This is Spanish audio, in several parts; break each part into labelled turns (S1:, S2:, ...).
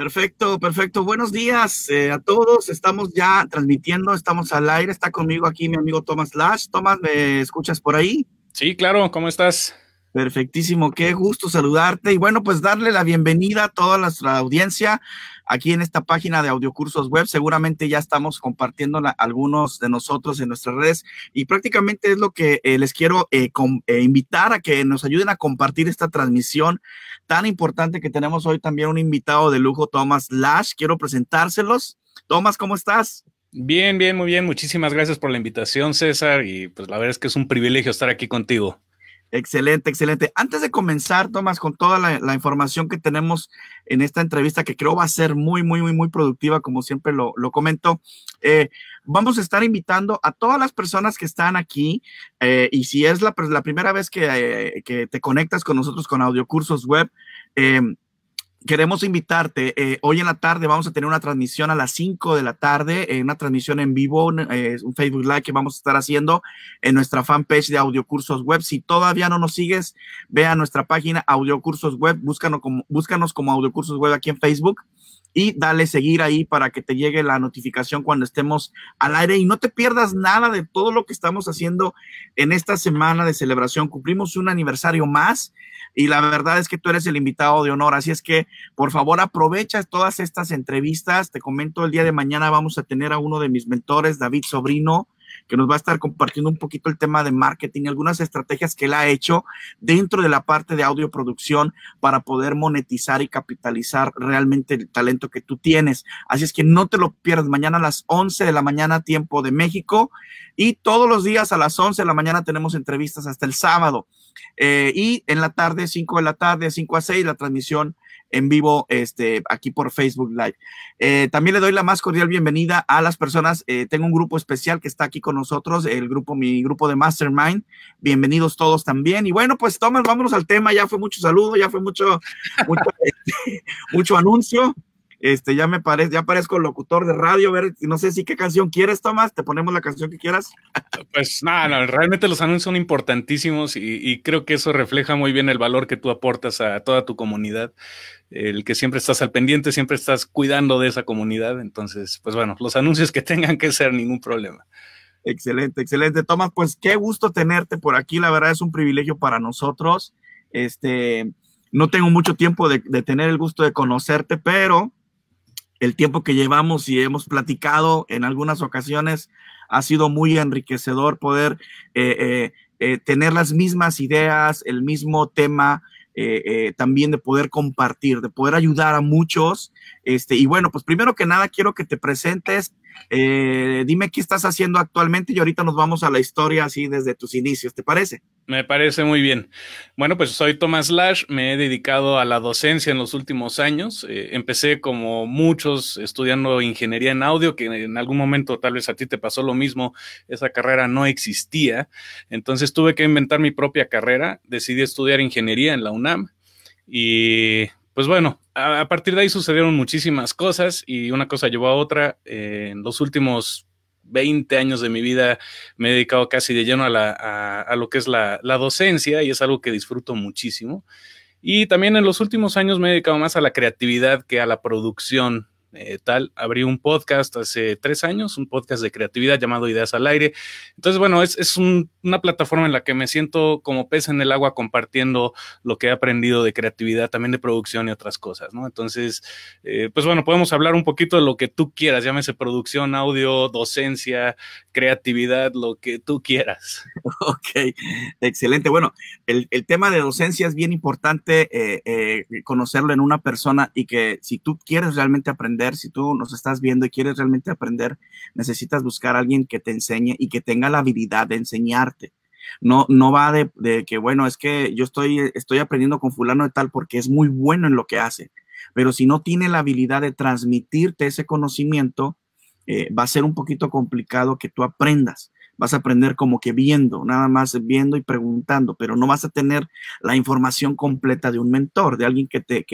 S1: Perfecto, perfecto. Buenos días eh, a todos. Estamos ya transmitiendo, estamos al aire. Está conmigo aquí mi amigo Tomás Lash. Tomás, ¿me escuchas por ahí? Sí, claro. ¿Cómo estás? Perfectísimo, qué gusto saludarte y bueno, pues darle la bienvenida a toda nuestra audiencia aquí en esta página de Audiocursos Web. Seguramente ya estamos compartiendo algunos de nosotros en nuestras redes y prácticamente es lo que eh, les quiero eh, eh, invitar a que nos ayuden a compartir esta transmisión tan importante que tenemos hoy también un invitado de lujo, Tomás Lash. Quiero presentárselos. Tomás, ¿cómo estás? Bien,
S2: bien, muy bien. Muchísimas gracias por la invitación, César. Y pues la verdad es que es un privilegio estar aquí contigo.
S1: Excelente, excelente. Antes de comenzar, Tomás, con toda la, información que tenemos en esta entrevista, que creo va a ser muy, muy, muy, muy productiva, como siempre lo, comento, eh, vamos a estar invitando a todas las personas que están aquí, eh, y si es la, primera vez que, eh, que, te conectas con nosotros con Audiocursos Web, queremos invitarte. Eh, hoy en la tarde vamos a tener una transmisión a las 5 de la tarde, eh, una transmisión en vivo, eh, un Facebook Live que vamos a estar haciendo en nuestra fanpage de Audiocursos Web. Si todavía no nos sigues, ve a nuestra página Audiocursos Web, búscanos como, búscanos como Audiocursos Web aquí en Facebook y dale seguir ahí para que te llegue la notificación cuando estemos al aire y no te pierdas nada de todo lo que estamos haciendo en esta semana de celebración. Cumplimos un aniversario más y la verdad es que tú eres el invitado de honor, así es que por favor aprovecha todas estas entrevistas. Te comento el día de mañana vamos a tener a uno de mis mentores, David Sobrino que nos va a estar compartiendo un poquito el tema de marketing y algunas estrategias que él ha hecho dentro de la parte de audio producción para poder monetizar y capitalizar realmente el talento que tú tienes. Así es que no te lo pierdas mañana a las 11 de la mañana, tiempo de México, y todos los días a las 11 de la mañana tenemos entrevistas hasta el sábado. Eh, y en la tarde, 5 de la tarde, 5 a 6, la transmisión en vivo este, aquí por Facebook Live. Eh, también le doy la más cordial bienvenida a las personas. Eh, tengo un grupo especial que está aquí con nosotros, el grupo, mi grupo de Mastermind. Bienvenidos todos también. Y bueno, pues Tomás, vámonos al tema. Ya fue mucho saludo, ya fue mucho, mucho, este, mucho anuncio. Este, ya me parece, ya parezco locutor de radio, ver, no sé si qué canción quieres, Tomás, te ponemos la canción que quieras.
S2: Pues nada, no, realmente los anuncios son importantísimos y, creo que eso refleja muy bien el valor que tú aportas a toda tu comunidad, el que siempre estás al pendiente, siempre estás cuidando de esa comunidad, entonces, pues bueno, los anuncios que tengan que ser,
S1: ningún problema. Excelente, excelente. Tomás, pues qué gusto tenerte por aquí, la verdad es un privilegio para nosotros. Este, no tengo mucho tiempo de tener el gusto de conocerte, pero el tiempo que llevamos y hemos platicado en algunas ocasiones ha sido muy enriquecedor poder eh, eh, eh, tener las mismas ideas, el mismo tema, también de poder compartir, de poder ayudar a muchos. Este, y bueno, pues primero que nada quiero que te presentes eh, dime qué estás haciendo actualmente y ahorita nos vamos a la historia así desde tus inicios, ¿te parece?
S2: Me parece muy bien. Bueno, pues soy Tomás Lash, me he dedicado a la docencia en los últimos años. Eh, empecé como muchos estudiando ingeniería en audio, que en algún momento tal vez a ti te pasó lo mismo, esa carrera no existía. Entonces tuve que inventar mi propia carrera, decidí estudiar ingeniería en la UNAM y pues bueno, a, partir de ahí sucedieron muchísimas cosas y una cosa llevó a otra. en los últimos 20 años de mi vida me he dedicado casi de lleno a, lo que es la, la, docencia y es algo que disfruto muchísimo. Y también en los últimos años me he dedicado más a la creatividad que a la producción eh, tal, abrí un podcast hace tres años, un podcast de creatividad llamado Ideas al Aire. Entonces, bueno, es, una plataforma en la que me siento como pez en el agua compartiendo lo que he aprendido de creatividad, también de producción y otras cosas, ¿no? Entonces, eh, pues bueno, podemos hablar un poquito de lo que tú quieras, llámese producción, audio, docencia,
S1: creatividad, lo que tú quieras. Ok, excelente. Bueno, el, tema de docencia es bien importante eh, conocerlo en una persona y que si tú quieres realmente aprender, si tú nos estás viendo y quieres realmente aprender, necesitas buscar a alguien que te enseñe y que tenga la habilidad de enseñarte. No, no va de, que, bueno, es que yo estoy, estoy aprendiendo con fulano de tal porque es muy bueno en lo que hace, pero si no tiene la habilidad de transmitirte ese conocimiento, eh, va a ser un poquito complicado que tú aprendas vas a aprender como que viendo, nada más viendo y preguntando, pero no vas a tener la información completa de un mentor, de alguien que te,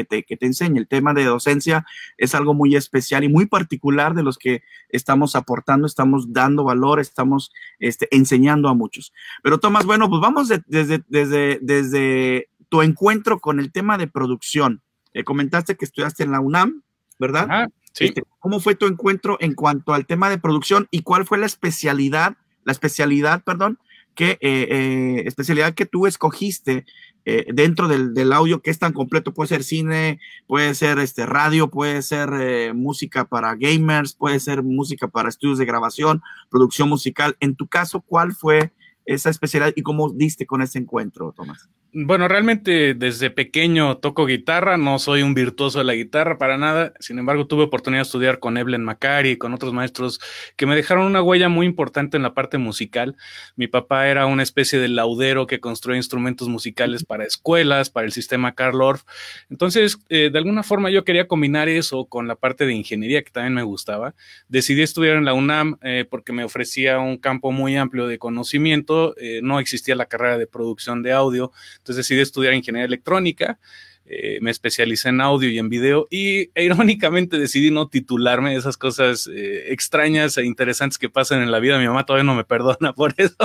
S1: enseñe. El tema de docencia es algo muy especial y muy particular de los que estamos aportando, estamos dando valor, estamos este, enseñando a muchos. Pero Tomás, bueno, pues vamos desde, desde, desde tu encuentro con el tema de producción. Eh, comentaste que estudiaste en la UNAM, ¿verdad? sí. Este, ¿Cómo fue tu encuentro en cuanto al tema de producción y cuál fue la especialidad la especialidad, perdón, que, eh, eh, especialidad que tú escogiste eh, dentro del, audio que es tan completo. Puede ser cine, puede ser este, radio, puede ser música para gamers, puede ser música para estudios de grabación, producción musical. En tu caso, ¿cuál fue esa especialidad y cómo diste con ese encuentro, Tomás?
S2: Bueno, realmente desde pequeño toco guitarra, no soy un virtuoso de la guitarra para nada, sin embargo tuve oportunidad de estudiar con Evelyn Macari y con otros maestros que me dejaron una huella muy importante en la parte musical. Mi papá era una especie de laudero que construía instrumentos musicales para escuelas, para el sistema Carl Orff, entonces eh, de alguna forma yo quería combinar eso con la parte de ingeniería que también me gustaba. Decidí estudiar en la UNAM eh, porque me ofrecía un campo muy amplio de conocimiento, eh, no existía la carrera de producción de audio, entonces decidí estudiar ingeniería electrónica, eh, me especialicé en audio y en video y e, irónicamente decidí no titularme de esas cosas eh, extrañas e interesantes que pasan en la vida. Mi mamá todavía no me perdona por eso.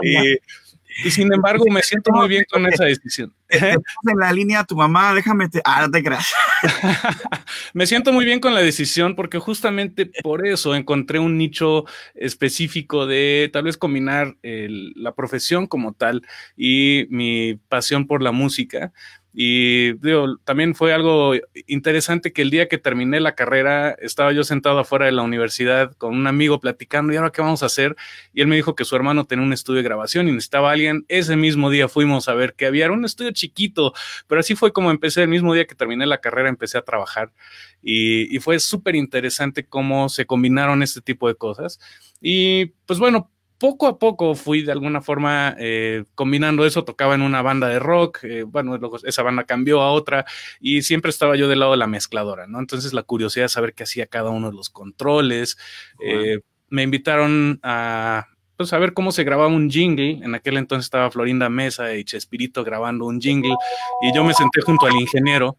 S2: y, y sin embargo, me siento muy bien con esa decisión. En eh, ¿Eh?
S1: eh, la línea tu mamá, déjame te. Ah, no
S2: me siento muy bien con la decisión porque justamente por eso encontré un nicho específico de tal vez combinar la profesión como tal y mi pasión por la música y también fue algo interesante que el día que terminé la carrera estaba yo sentado afuera de la universidad con un amigo platicando y ahora qué vamos a hacer. Y él me dijo que su hermano tenía un estudio de grabación y necesitaba a alguien. Ese mismo día fuimos a ver que había. un estudio chiquito, pero así fue como empecé. El mismo día que terminé la carrera empecé a trabajar y, y fue súper interesante cómo se combinaron este tipo de cosas. Y pues bueno, poco a poco fui de alguna forma eh, combinando eso, tocaba en una banda de rock, eh, bueno, esa banda cambió a otra y siempre estaba yo del lado de la mezcladora, ¿no? Entonces la curiosidad de saber qué hacía cada uno de los controles. Eh, me invitaron a, pues, a ver cómo se grababa un jingle. En aquel entonces estaba Florinda Mesa y Chespirito grabando un jingle y yo me senté junto al ingeniero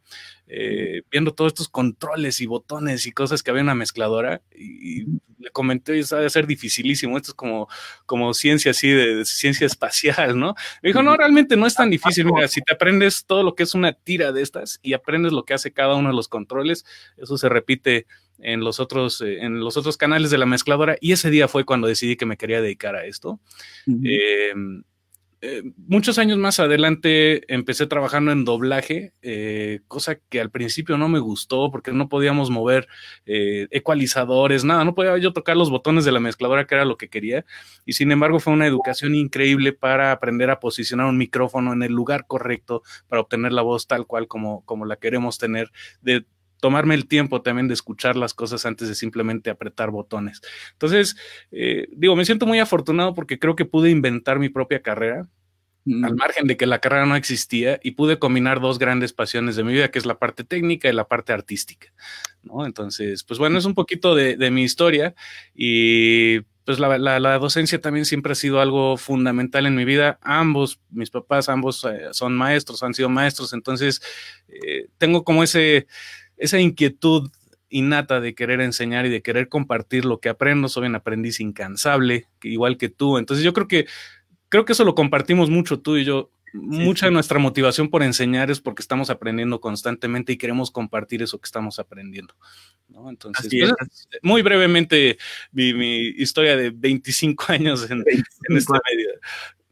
S2: eh, viendo todos estos controles y botones y cosas que había en la mezcladora, y, le comenté, eso debe ser dificilísimo, esto es como, como ciencia así, de, ciencia espacial, ¿no? Me dijo, no, realmente no es tan difícil, mira, si te aprendes todo lo que es una tira de estas y aprendes lo que hace cada uno de los controles, eso se repite en los otros, eh, en los otros canales de la mezcladora, y ese día fue cuando decidí que me quería dedicar a esto. Eh, muchos años más adelante empecé trabajando en doblaje, eh, cosa que al principio no me gustó porque no podíamos mover eh, ecualizadores, nada, no podía yo tocar los botones de la mezcladora que era lo que quería. Y sin embargo fue una educación increíble para aprender a posicionar un micrófono en el lugar correcto para obtener la voz tal cual como, como la queremos tener, de tomarme el tiempo también de escuchar las cosas antes de simplemente apretar botones. Entonces, eh, digo, me siento muy afortunado porque creo que pude inventar mi propia carrera,
S1: mm. al margen de
S2: que la carrera no existía, y pude combinar dos grandes pasiones de mi vida, que es la parte técnica y la parte artística. ¿no? Entonces, pues bueno, es un poquito de, mi historia y pues la, docencia también siempre ha sido algo fundamental en mi vida. Ambos, mis papás, ambos eh, son maestros, han sido maestros, entonces eh, tengo como ese esa inquietud innata de querer enseñar y de querer compartir lo que aprendo. Soy un aprendiz incansable, igual que tú. Entonces yo creo que, creo que eso lo compartimos mucho tú y yo. Mucha de nuestra motivación por enseñar es porque estamos aprendiendo constantemente y queremos compartir eso que estamos aprendiendo. ¿no? Entonces, pues, muy brevemente, mi, mi, historia
S1: de 25 años en, en esta medida.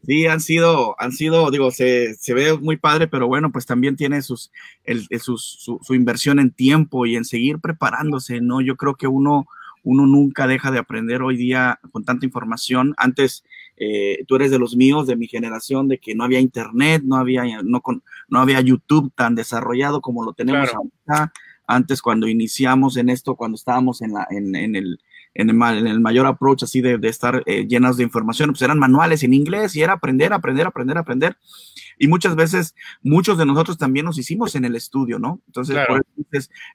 S1: Sí, han sido, han sido, digo, se, se ve muy padre, pero bueno, pues también tiene sus, el, su, inversión en tiempo y en seguir preparándose, ¿no? Yo creo que uno, uno nunca deja de aprender hoy día con tanta información. Antes, eh, tú eres de los míos, de mi generación, de que no había internet, no había, no, no había YouTube tan desarrollado como lo tenemos ahora. Antes, cuando iniciamos en esto, cuando estábamos en, la, en, en el en el, mayor approach así de, estar eh, llenos de información, pues eran manuales en inglés y era aprender, aprender, aprender, aprender. Y muchas veces, muchos de nosotros también nos hicimos en el estudio, ¿no? Entonces,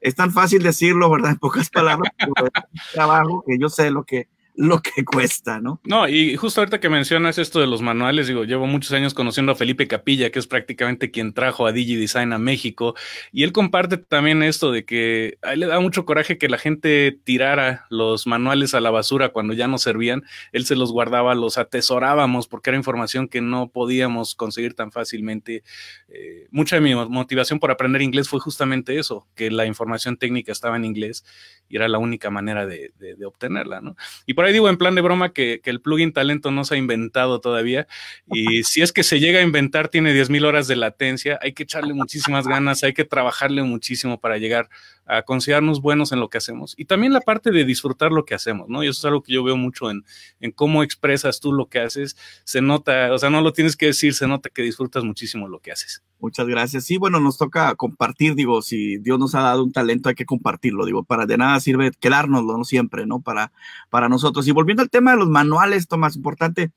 S1: es, tan fácil decirlo, ¿verdad? En pocas palabras, trabajo que yo sé lo que, lo que cuesta, ¿no?
S2: No, y justo ahorita que mencionas esto de los manuales, digo, llevo muchos años conociendo a Felipe Capilla, que es prácticamente quien trajo a DigiDesign a México, y él comparte también esto de que a él le da mucho coraje que la gente tirara los manuales a la basura cuando ya no servían, él se los guardaba, los atesorábamos porque era información que no podíamos conseguir tan fácilmente. Eh, mucha de mi motivación por aprender inglés fue justamente eso, que la información técnica estaba en inglés y era la única manera de obtenerla, ¿no? Y por ahí digo en plan de broma que, que el plugin talento no se ha inventado todavía. Y si es que se llega a inventar, tiene mil horas de latencia. Hay que echarle muchísimas ganas, hay que trabajarle muchísimo para llegar a considerarnos buenos en lo que hacemos. Y también la parte de disfrutar lo que hacemos, ¿no? Y eso es algo que yo veo mucho en, cómo expresas tú lo que haces. Se nota, o sea, no lo tienes que decir, se nota que disfrutas
S1: muchísimo lo que haces. Muchas gracias. Sí, bueno, nos toca compartir, digo, si Dios nos ha dado un talento hay que compartirlo, digo, para de nada sirve quedárnoslo, ¿no? Siempre, ¿no? Para, para nosotros. Y volviendo al tema de los manuales, Tomás, importante,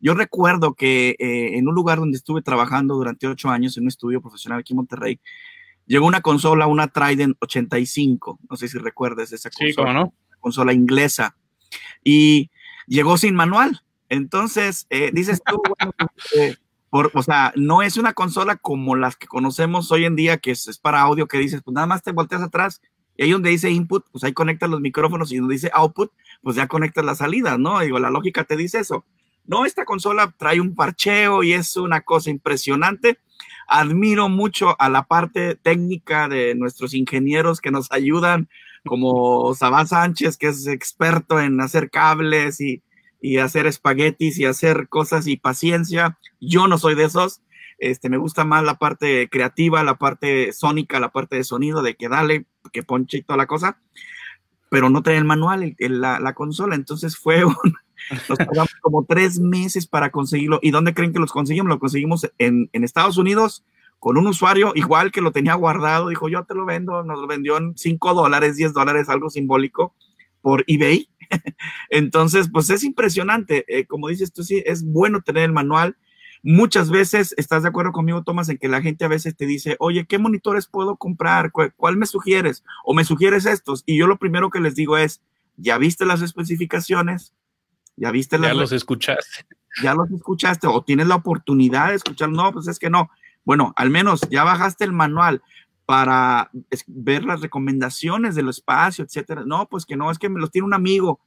S1: yo recuerdo que eh, en un lugar donde estuve trabajando durante ocho años, en un estudio profesional aquí en Monterrey, Llegó una consola, una Trident 85, no sé si recuerdas esa consola, consola inglesa, y llegó sin manual. Entonces, eh, dices tú, este, o sea, no es una consola como las que conocemos hoy en día, que es, para audio, que dices, pues nada más te volteas atrás y ahí donde dice input, pues ahí conectas los micrófonos y donde dice output, pues ya conectas las salidas, ¿no? Digo, la lógica te dice eso. No, esta consola trae un parcheo y es una cosa impresionante admiro mucho a la parte técnica de nuestros ingenieros que nos ayudan, como Sabá Sánchez, que es experto en hacer cables y, hacer espaguetis y hacer cosas y paciencia. Yo no soy de esos. Este, me gusta más la parte creativa, la parte sónica, la parte de sonido, de que dale, que ponche y toda la cosa. Pero no trae el manual, la, la, consola. Entonces fue un, nos pagamos como tres meses para conseguirlo. ¿Y dónde creen que los conseguimos? Lo conseguimos en, en Estados Unidos con un usuario igual que lo tenía guardado. Dijo, yo te lo vendo. Nos lo vendió en 5 dólares, 10 dólares, algo simbólico por eBay. Entonces, pues es impresionante. Eh, como dices tú, sí, es bueno tener el manual. Muchas veces, ¿estás de acuerdo conmigo, Tomás, en que la gente a veces te dice, oye, ¿qué monitores puedo comprar? cuál me sugieres? O me sugieres estos. Y yo lo primero que les digo es, ¿ya viste las especificaciones? Ya viste Ya los escuchaste. Ya los escuchaste o tienes la oportunidad de escuchar. No, pues es que no. Bueno, al menos ya bajaste el manual para ver las recomendaciones del espacio, etcétera. No, pues que no, es que me los tiene un amigo.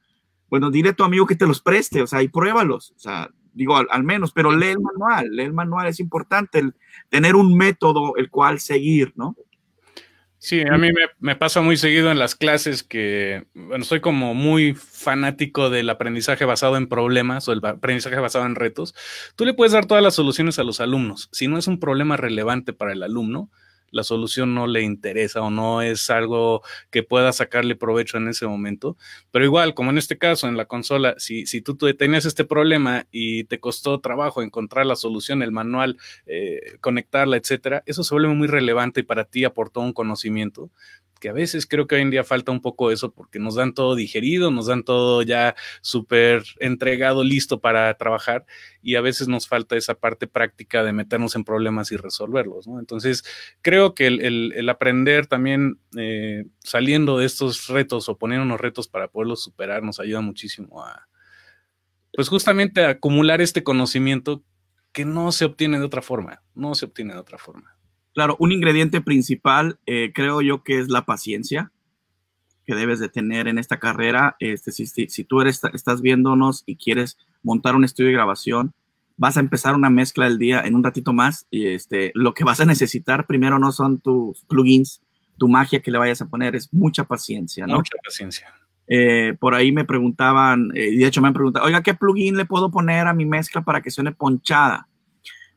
S1: Bueno, dile a tu amigo que te los preste, o sea, y pruébalos. O sea, digo, al, al menos, pero lee el manual, lee el manual, es importante el, tener un método el cual seguir, ¿no? Sí, a mí
S2: me, pasa muy seguido en las clases que, bueno, soy como muy fanático del aprendizaje basado en problemas o el aprendizaje basado en retos. Tú le puedes dar todas las soluciones a los alumnos. Si no es un problema relevante para el alumno, la solución no le interesa o no es algo que pueda sacarle provecho en ese momento. Pero igual, como en este caso, en la consola, si, si tú tenías este problema y te costó trabajo encontrar la solución, el manual, eh, conectarla, etcétera, eso se vuelve muy relevante y para ti aportó un conocimiento que a veces creo que hoy en día falta un poco eso porque nos dan todo digerido, nos dan todo ya súper entregado, listo para trabajar y a veces nos falta esa parte práctica de meternos en problemas y resolverlos, ¿no? Entonces, creo que el, aprender también eh, saliendo de estos retos o poner unos retos para poderlos superar nos ayuda muchísimo a, pues justamente a acumular este conocimiento que no se obtiene de otra forma,
S1: no se obtiene de otra forma. Claro, un ingrediente principal eh, creo yo que es la paciencia que debes de tener en esta carrera. Este, si, tú eres, estás viéndonos y quieres montar un estudio de grabación, vas a empezar una mezcla del día en un ratito más. Y este, lo que vas a necesitar primero no son tus plugins, tu magia que le vayas a poner, es mucha paciencia, ¿no? Mucha paciencia. Eh, por ahí me preguntaban, eh, de hecho me han preguntado, oiga, ¿qué plugin le puedo poner a mi mezcla para que suene ponchada?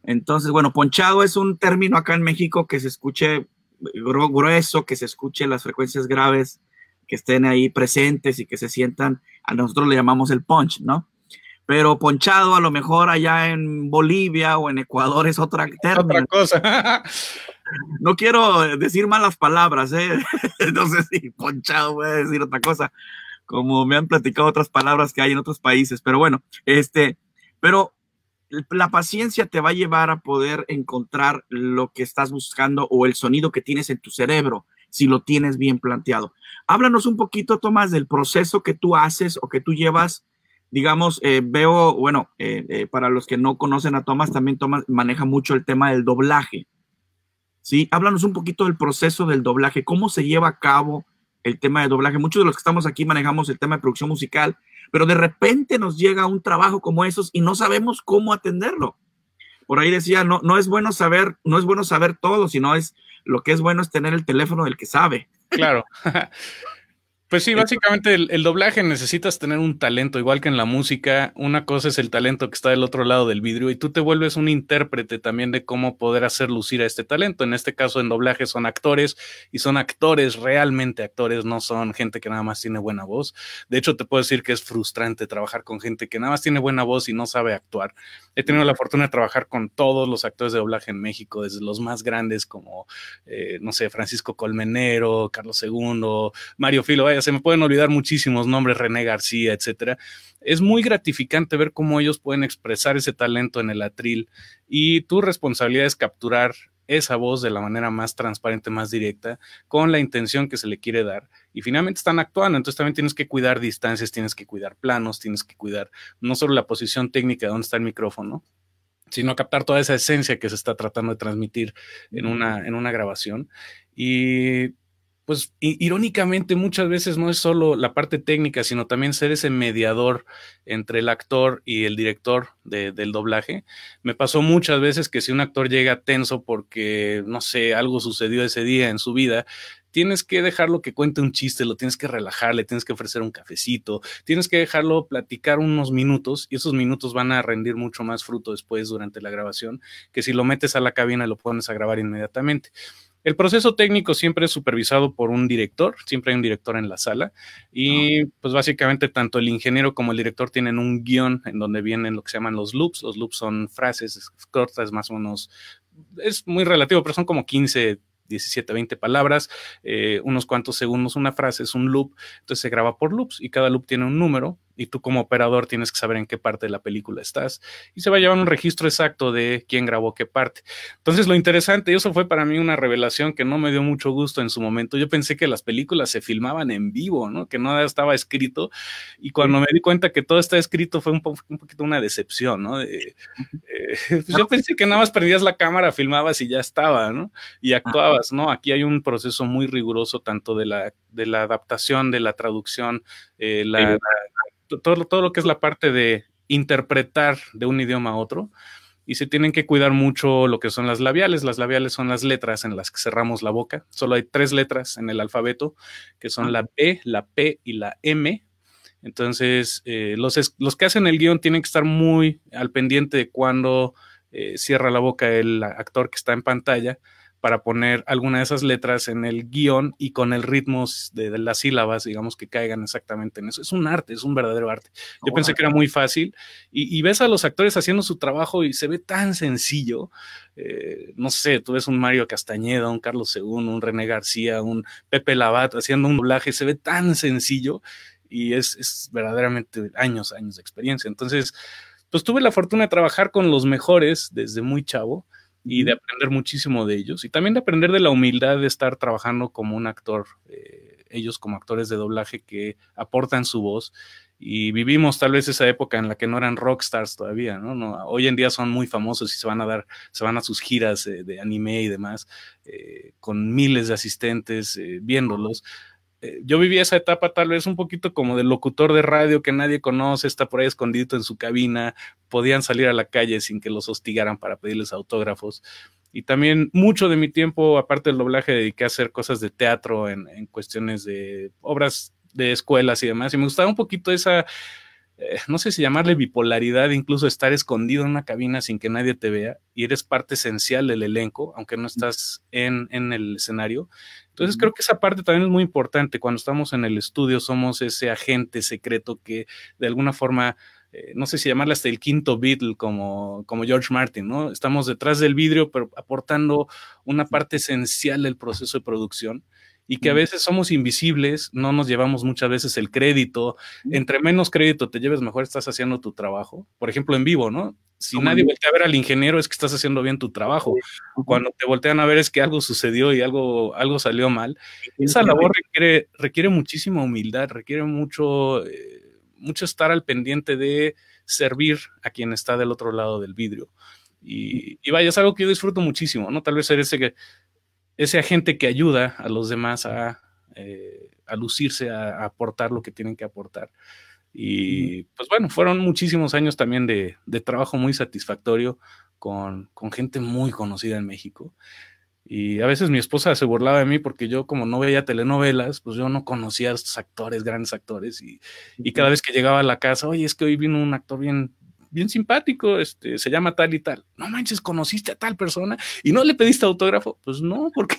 S1: Entonces, bueno, ponchado es un término acá en México que se escuche grueso, que se escuche las frecuencias graves que estén ahí presentes y que se sientan, a nosotros le llamamos el punch, ¿no? Pero ponchado a lo mejor allá en Bolivia o en Ecuador es otra, otra cosa. No quiero decir malas palabras, ¿eh? no sé si ponchado voy a decir otra cosa, como me han platicado otras palabras que hay en otros países, pero bueno, este, pero la paciencia te va a llevar a poder encontrar lo que estás buscando o el sonido que tienes en tu cerebro, si lo tienes bien planteado. Háblanos un poquito, Tomás, del proceso que tú haces o que tú llevas. Digamos, eh, veo, bueno, eh, eh, para los que no conocen a Tomás, también Tomás maneja mucho el tema del doblaje. Sí, háblanos un poquito del proceso del doblaje, cómo se lleva a cabo el tema de doblaje. Muchos de los que estamos aquí manejamos el tema de producción musical, pero de repente nos llega un trabajo como esos y no sabemos cómo atenderlo. Por ahí decía, no, no es bueno saber, no es bueno saber todo, sino es lo que es bueno es tener el teléfono del que sabe.
S2: Claro. Pues sí, básicamente el, doblaje necesitas tener un talento, igual que en la música. Una cosa es el talento que está del otro lado del vidrio y tú te vuelves un intérprete también de cómo poder hacer lucir a este talento. En este caso, en doblaje son actores y son actores, realmente actores, no son gente que nada más tiene buena voz. De hecho, te puedo decir que es frustrante trabajar con gente que nada más tiene buena voz y no sabe actuar. He tenido la fortuna de trabajar con todos los actores de doblaje en México, desde los más grandes como, eh, no sé, Francisco Colmenero, Carlos II, Mario Filo se me pueden olvidar muchísimos nombres, René García, etcétera. Es muy gratificante ver cómo ellos pueden expresar ese talento en el atril y tu responsabilidad es capturar esa voz de la manera más transparente, más directa, con la intención que se le quiere dar. Y finalmente están actuando, entonces también tienes que cuidar distancias, tienes que cuidar planos, tienes que cuidar no solo la posición técnica de dónde está el micrófono, sino captar toda esa esencia que se está tratando de transmitir en una, en una grabación. Y pues irónicamente muchas veces no es solo la parte técnica, sino también ser ese mediador entre el actor y el director del doblaje. Me pasó muchas veces que si un actor llega tenso porque, no sé, algo sucedió ese día en su vida, tienes que dejarlo que cuente un chiste, lo tienes que relajar, le tienes que ofrecer un cafecito, tienes que dejarlo platicar unos minutos y esos minutos van a rendir mucho más fruto después durante la grabación que si lo metes a la cabina y lo pones a grabar inmediatamente. El proceso técnico siempre es supervisado por un director, siempre hay un director en la sala y ah. pues básicamente tanto el ingeniero como el director tienen un guión en donde vienen lo que se llaman los loops. Los loops son frases cortas, más o menos, es muy relativo, pero son como 15 17, 20 palabras, eh, unos cuantos segundos, una frase, es un loop, entonces se graba por loops y cada loop tiene un número y tú como operador tienes que saber en qué parte de la película estás y se va a llevar un registro exacto de quién grabó qué parte. Entonces lo interesante, y eso fue para mí una revelación que no me dio mucho gusto en su momento, yo pensé que las películas se filmaban en vivo, ¿no? que nada estaba escrito y cuando me di cuenta que todo está escrito fue un, poquito una decepción, ¿no? Eh, pues, yo pensé que nada más perdías la cámara, filmabas y ya estaba, ¿no? Y actuabas, ¿no? Aquí hay un proceso muy riguroso tanto de la de la adaptación, de la traducción, eh, todo, lo que es la parte de interpretar de un idioma a otro. Y se tienen que cuidar mucho lo que son las labiales. Las labiales son las letras en las que cerramos la boca. Solo hay tres letras en el alfabeto, que son ah. la B, la P y la M. Entonces, eh, los, que hacen el guión tienen que estar muy al pendiente de cuando eh, cierra la boca el actor que está en pantalla para poner alguna de esas letras en el guión y con el ritmo de, las sílabas, digamos, que caigan exactamente en eso. Es un arte, es un verdadero arte. Yo pensé que era muy fácil y, ves a los actores haciendo su trabajo y se ve tan sencillo. Eh, no sé, tú ves un Mario Castañeda, un Carlos Según, un René García, un Pepe Lavat haciendo un doblaje, se ve tan sencillo y es verdaderamente años, años de experiencia. Entonces, pues tuve la fortuna de trabajar con los mejores desde muy chavo y de aprender muchísimo de ellos y también de aprender de la humildad de estar trabajando como un actor, eh, ellos como actores de doblaje que aportan su voz y vivimos tal vez esa época en la que no eran rockstars todavía, ¿no? hoy en día son muy famosos y se van a dar, se van a sus giras eh, de anime y demás, eh, con miles de asistentes viéndolos. Eh, yo viví esa etapa tal vez un poquito como del locutor de radio que nadie conoce, está por ahí escondido en su cabina, podían salir a la calle sin que los hostigaran para pedirles autógrafos. Y también mucho de mi tiempo, aparte del doblaje, dediqué a hacer cosas de teatro en, cuestiones de obras de escuelas y demás. Y me gustaba un poquito esa, eh, no sé si llamarle bipolaridad, incluso estar escondido en una cabina sin que nadie te vea y eres parte esencial del elenco, aunque no estás en, en el escenario. Entonces creo que esa parte también es muy importante. Cuando estamos en el estudio somos ese agente secreto que de alguna forma, eh, no sé si llamarle hasta el quinto Beatle como, como George Martin, ¿no? Estamos detrás del vidrio, pero aportando una parte esencial del proceso de producción y que a veces somos invisibles, no nos llevamos muchas veces el crédito. Entre menos crédito te lleves, mejor estás haciendo tu trabajo. Por ejemplo, en vivo, ¿no? Si nadie voltea a ver al ingeniero, es que estás haciendo bien tu trabajo. Cuando te voltean a ver, es que algo sucedió y algo, algo salió mal. Esa labor requiere, requiere muchísima humildad, requiere mucho, eh, mucho estar al pendiente de servir a quien está del otro lado del vidrio. Y, y, vaya, es algo que yo disfruto muchísimo, ¿no? Tal vez ser ese que ese agente que ayuda a los demás a, eh, lucirse, a, aportar lo que tienen que aportar. Y pues bueno, fueron muchísimos años también de, de trabajo muy satisfactorio con, con, gente muy conocida en México. Y a veces mi esposa se burlaba de mí porque yo como no veía telenovelas, pues yo no conocía a estos actores, grandes actores. Y, y cada vez que llegaba a la casa, oye, es que hoy vino un actor bien, bien simpático, este, se llama tal y tal. No manches, conociste a tal persona y no le pediste autógrafo. Pues no, porque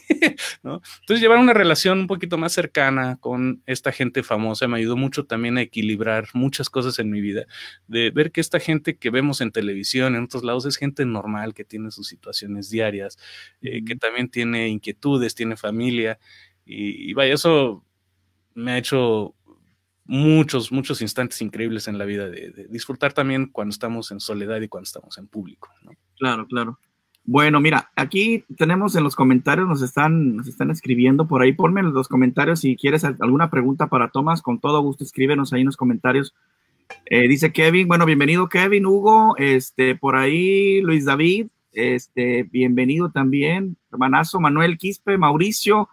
S2: ¿No? Entonces llevar una relación un poquito más cercana con esta gente famosa me ayudó mucho también a equilibrar muchas cosas en mi vida, de ver que esta gente que vemos en televisión, en otros lados, es gente normal que tiene sus situaciones diarias, eh, que también tiene inquietudes, tiene familia. y vaya, eso me ha hecho muchos, muchos instantes increíbles en la vida, de, disfrutar
S1: también cuando estamos en soledad y cuando estamos en público. Claro, claro. Bueno, mira, aquí tenemos en los comentarios, nos están, nos están escribiendo por ahí. Ponme en los comentarios si quieres alguna pregunta para Tomás, con todo gusto escríbenos ahí en los comentarios. Eh, dice Kevin, bueno, bienvenido Kevin, Hugo, este, por ahí Luis David, este, bienvenido también, hermanazo Manuel Quispe, Mauricio,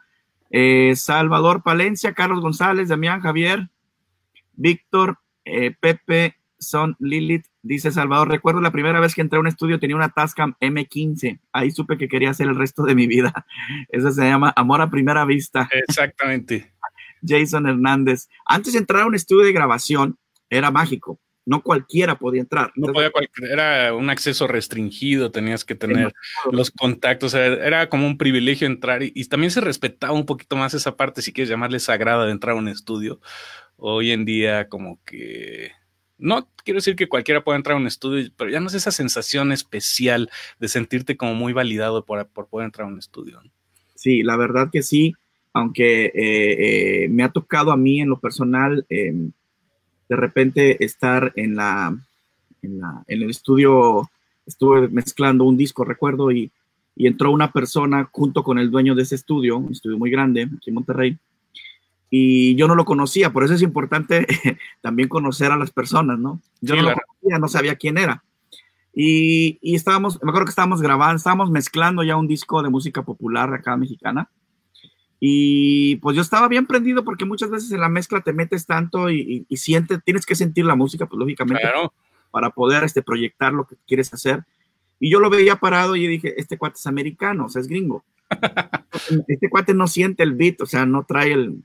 S1: eh, Salvador Palencia, Carlos González, Damián, Javier, Víctor, eh, Pepe, Son, Lilith, dice Salvador, recuerdo la primera vez que entré a un estudio tenía una Tascam M15, ahí supe que quería hacer el resto de mi vida. Eso se llama Amor a Primera Vista. Exactamente. Jason Hernández, antes de entrar a un estudio de grabación era mágico, no cualquiera podía entrar. No
S2: podía cualquiera, era un acceso restringido, tenías que tener los contactos, era como un privilegio entrar y, y, también se respetaba un poquito más esa parte, si quieres llamarle sagrada, de entrar a un estudio, hoy en día como que no quiero decir que cualquiera pueda entrar a un estudio, pero ya no es esa sensación especial de sentirte como muy validado
S1: por, poder entrar a un estudio. Sí, la verdad que sí, aunque eh, eh, me ha tocado a mí en lo personal em, de repente estar en la, en, el estudio, estuve mezclando un disco, recuerdo, y, y entró una persona junto con el dueño de ese estudio, un estudio muy grande aquí en Monterrey, y yo no lo conocía, por eso es importante también conocer a las personas, ¿no? Yo no lo conocía, no sabía quién era. Y, y, estábamos, me acuerdo que estábamos grabando, estábamos mezclando ya un disco de música popular acá mexicana. Y pues yo estaba bien prendido porque muchas veces en la mezcla te metes tanto y, y, sientes, tienes que sentir la música, pues lógicamente, para poder este, proyectar lo que quieres hacer. Y yo lo veía parado y dije, este cuate es americano, o sea, es gringo. este cuate no siente el beat, o sea, no trae el,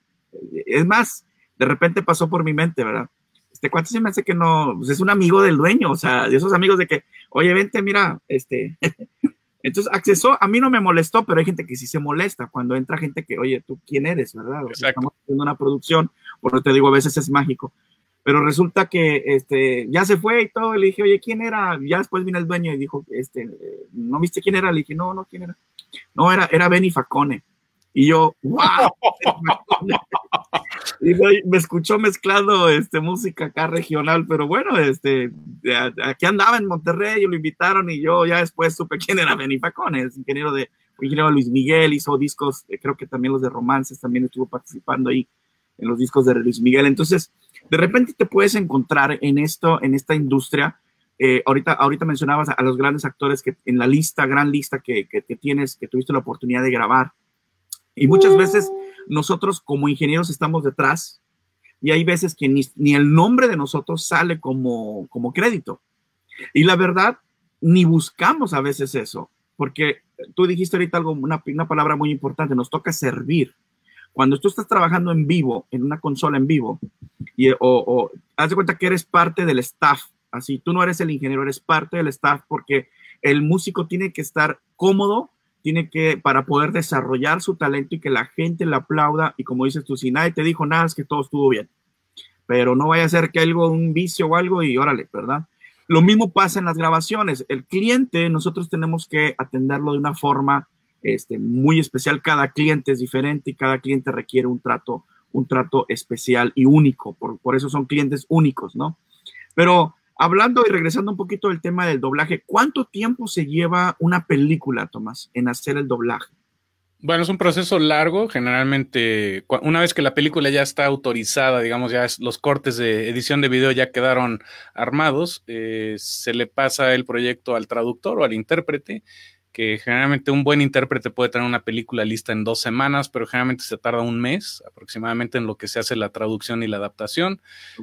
S1: es más, de repente pasó por mi mente, ¿verdad? Este se me hace que no, pues, es un amigo del dueño, o sea, de esos amigos de que, oye, vente, mira, este. Entonces, acceso, a mí no me molestó, pero hay gente que sí se molesta cuando entra gente que, oye, tú quién eres, ¿verdad? O estamos haciendo una producción, por te digo, a veces es mágico. Pero resulta que este, ya se fue y todo, le dije, oye, ¿quién era? Ya después vino el dueño y dijo, este, ¿no viste quién era? Le dije, no, no, ¿quién era? No, era, era Benny Facone. Y yo, wow. me escuchó mezclado este, música acá regional, pero bueno, este, eh, aquí andaba en Monterrey, y lo invitaron y yo ya después supe quién era Benny ingeniero de ingeniero Luis Miguel, hizo discos, eh, creo que también los de romances, también estuvo participando ahí en los discos de Luis Miguel. Entonces, de repente te puedes encontrar en esto, en esta industria. Eh, ahorita, ahorita mencionabas a, los grandes actores que en la lista, gran lista que, que tienes, que tuviste la oportunidad de grabar y muchas mm. veces nosotros como ingenieros estamos detrás y hay veces que ni, el nombre de nosotros sale como, como crédito. Y la verdad, ni buscamos a veces eso, porque tú dijiste ahorita algo, una, palabra muy importante, nos toca servir. Cuando tú estás trabajando en vivo, en una consola en vivo, y, o, o haz de cuenta que eres parte del staff, así tú no eres el ingeniero, eres parte del staff, porque el músico tiene que estar cómodo tiene que, para poder desarrollar su talento y que la gente le aplauda. Y como dices tú, si nadie te dijo nada, es que todo estuvo bien. Pero no vaya a ser que algo, un vicio o algo y órale, ¿verdad? Lo mismo pasa en las grabaciones. El cliente, nosotros tenemos que atenderlo de una forma este, muy especial. Cada cliente es diferente y cada cliente requiere un trato, un trato especial y único. por eso son clientes únicos, ¿no? Pero Hablando y regresando un poquito del tema del doblaje, ¿cuánto tiempo se lleva una película, Tomás, en hacer el doblaje?
S2: Bueno, es un proceso largo. Generalmente, una vez que la película ya está autorizada, digamos, ya los cortes de edición de video ya quedaron armados, eh, se le pasa el proyecto al traductor o al intérprete que generalmente un buen intérprete puede tener una película lista en dos semanas, pero generalmente se tarda un mes aproximadamente en lo que se hace la traducción y la adaptación.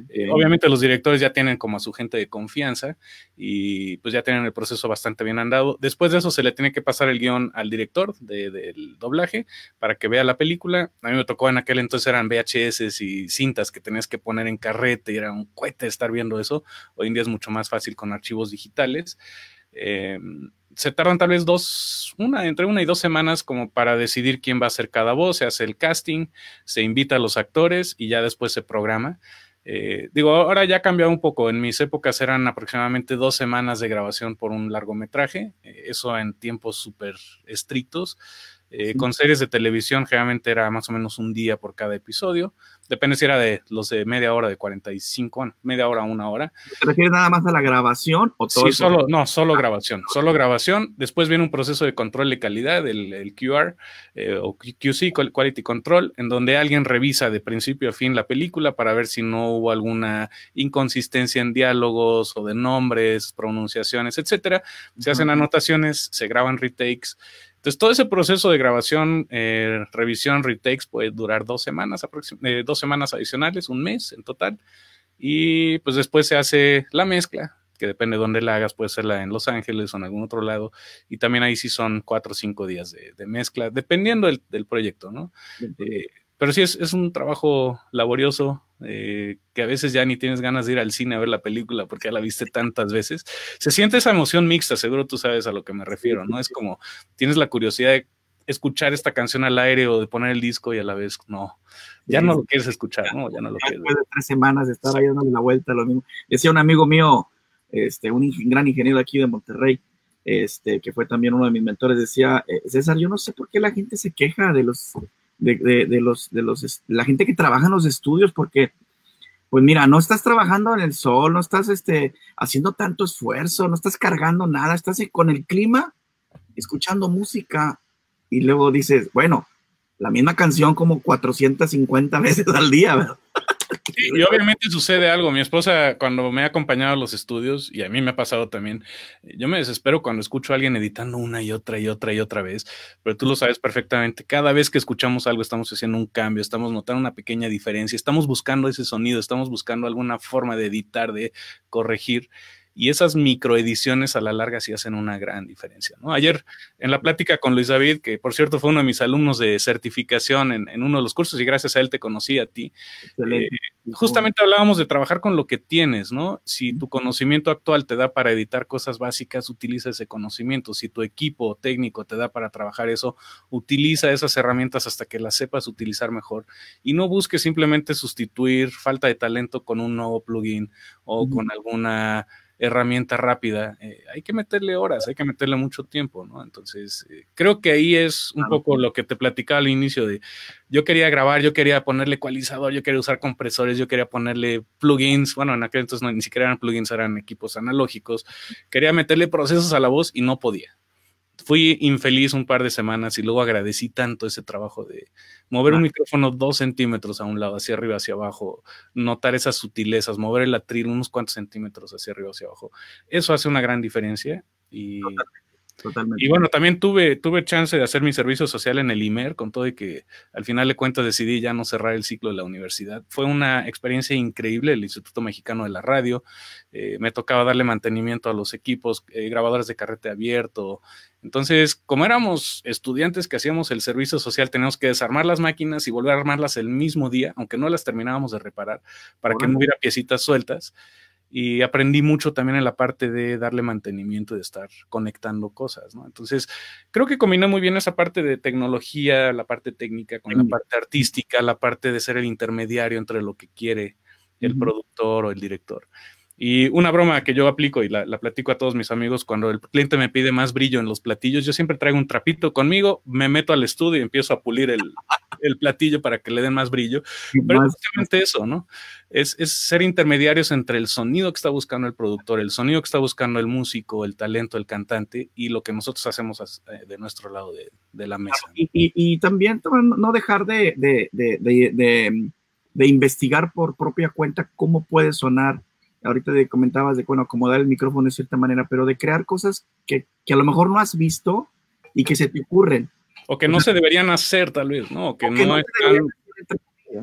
S1: Eh, obviamente los
S2: directores ya tienen como a su gente de confianza y pues ya tienen el proceso bastante bien andado. Después de eso se le tiene que pasar el guión al director del doblaje para que vea la película. A mí me tocó en aquel entonces eran VHS y cintas que tenías que poner en carrete y era un cohete estar viendo eso. Hoy en día es mucho más fácil con archivos digitales. Eh, se tardan tal vez dos, una, entre una y dos semanas como para decidir quién va a ser cada voz, se hace el casting, se invita a los actores y ya después se programa. Eh, digo, ahora ya ha cambiado un poco. En mis épocas eran aproximadamente dos semanas de grabación por un largometraje, eh, eso en tiempos súper estrictos. Eh, con series de televisión generalmente era más o menos un día por cada episodio. Depende si era de los de media hora, de 45, media hora, una hora.
S1: ¿Te refieres nada más a la grabación
S2: o todo? Sí, solo, no, solo ah. grabación, solo grabación. Después viene un proceso de control de calidad, el, QR eh, o QC, Quality Control, en donde alguien revisa de principio a fin la película para ver si no hubo alguna inconsistencia en diálogos o de nombres, pronunciaciones, etcétera. Se hacen anotaciones, se graban retakes, entonces, todo ese proceso de grabación, eh, revisión, retakes puede durar dos semanas, eh, dos semanas adicionales, un mes en total. Y pues después se hace la mezcla, que depende de dónde la hagas, puede la en Los Ángeles o en algún otro lado. Y también ahí sí son cuatro o cinco días de, mezcla, dependiendo del, proyecto, ¿no? Eh, pero sí es un trabajo laborioso, eh, que a veces ya ni tienes ganas de ir al cine a ver la película porque ya la viste tantas veces. Se siente esa emoción mixta, seguro tú sabes a lo que me refiero, ¿no? Es como tienes la curiosidad de escuchar esta canción al aire o de poner el disco y a la vez no, ya no lo quieres
S1: escuchar, ¿no? Ya no lo quieres. Después de tres semanas de estar ahí dando la vuelta, lo mismo. Decía un amigo mío, este, un gran ingeniero aquí de Monterrey, este, que fue también uno de mis mentores, decía, eh, César, yo no sé por qué la gente se queja de los de, los, de los, la gente que trabaja en los estudios, porque, pues mira, no estás trabajando en el sol, no estás este, haciendo tanto esfuerzo, no estás cargando nada, estás con el clima, escuchando música, y luego dices, bueno, la misma canción como 450 veces al día, ¿verdad?
S2: y obviamente sucede algo. Mi esposa, cuando me ha acompañado a los estudios, y a mí me ha pasado también, yo me desespero cuando escucho a alguien editando una y otra y otra y otra vez, pero tú lo sabes perfectamente. Cada vez que escuchamos algo, estamos haciendo un cambio, estamos notando una pequeña diferencia, estamos buscando ese sonido, estamos buscando alguna forma de editar, de corregir y esas microediciones a la larga sí hacen una gran diferencia. ¿no? Ayer en la plática con Luis David, que por cierto fue uno de mis alumnos de certificación en, uno de los cursos y gracias a él te conocí a ti, eh, justamente hablábamos de trabajar con lo que tienes, ¿no? Si tu conocimiento actual te da para editar cosas básicas, utiliza ese conocimiento. Si tu equipo técnico te da para trabajar eso, utiliza esas herramientas hasta que las sepas utilizar mejor y no busques simplemente sustituir falta de talento con un nuevo plugin o con alguna herramienta rápida, eh, hay que meterle horas, hay que meterle mucho tiempo, ¿no? Entonces, eh, creo que ahí es un poco lo que te platicaba al inicio de, yo quería grabar, yo quería ponerle ecualizador, yo quería usar compresores, yo quería ponerle plugins, bueno, en aquel entonces no, ni siquiera eran plugins, eran equipos analógicos, quería meterle procesos a la voz y no podía fui infeliz un par de semanas y luego agradecí tanto ese trabajo de mover un micrófono dos centímetros a un lado, hacia arriba, hacia abajo, notar esas sutilezas, mover el atril unos cuantos centímetros hacia arriba, hacia abajo. Eso hace una gran diferencia
S1: y y bueno,
S2: también tuve, tuve chance de hacer mi servicio social en el IMER, con todo y que al final de cuentas decidí ya no cerrar el ciclo de la universidad. Fue una experiencia increíble el Instituto Mexicano de la Radio. Eh, me tocaba darle mantenimiento a los equipos, grabadoras eh, grabadores de carrete abierto. Entonces, como éramos estudiantes que hacíamos el servicio social, teníamos que desarmar las máquinas y volver a armarlas el mismo día, aunque no las terminábamos de reparar, para que no hubiera piecitas sueltas y aprendí mucho también en la parte de darle mantenimiento, de estar conectando cosas, ¿no? Entonces, creo que combina muy bien esa parte de tecnología, la parte técnica con la parte artística, la parte de ser el intermediario entre lo que quiere el productor o el director. Y una broma que yo aplico y la, platico a todos mis amigos, cuando el cliente me pide más brillo en los platillos, yo siempre traigo un trapito conmigo, me meto al estudio y empiezo a pulir el, platillo para que le den más brillo. Pero es básicamente eso, ¿no? Es, ser intermediarios entre el sonido que está buscando el productor, el sonido que está buscando el músico, el talento, el cantante y lo que nosotros hacemos eh, de nuestro lado
S1: de, la mesa. Y, también no dejar de, de investigar por propia cuenta cómo puede sonar ahorita comentabas de, bueno, acomodar el micrófono de cierta manera, pero de crear cosas que, que a lo mejor no has visto y que se te ocurren. O que no se
S2: deberían hacer, tal vez, ¿no? que, no, es.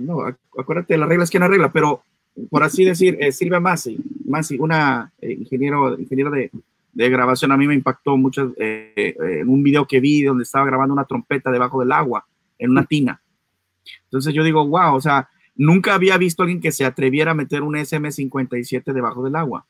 S1: No, acuérdate, la regla es quien la regla, pero por así decir, eh, Silvia Masi, Masi, una eh, ingeniera ingeniero, ingeniero de, de, grabación, a mí me impactó mucho eh, eh, en un video que vi donde estaba grabando una trompeta debajo del agua, en una tina. Entonces yo digo, wow, o sea, Nunca había visto a alguien que se atreviera a meter un SM57 debajo del agua.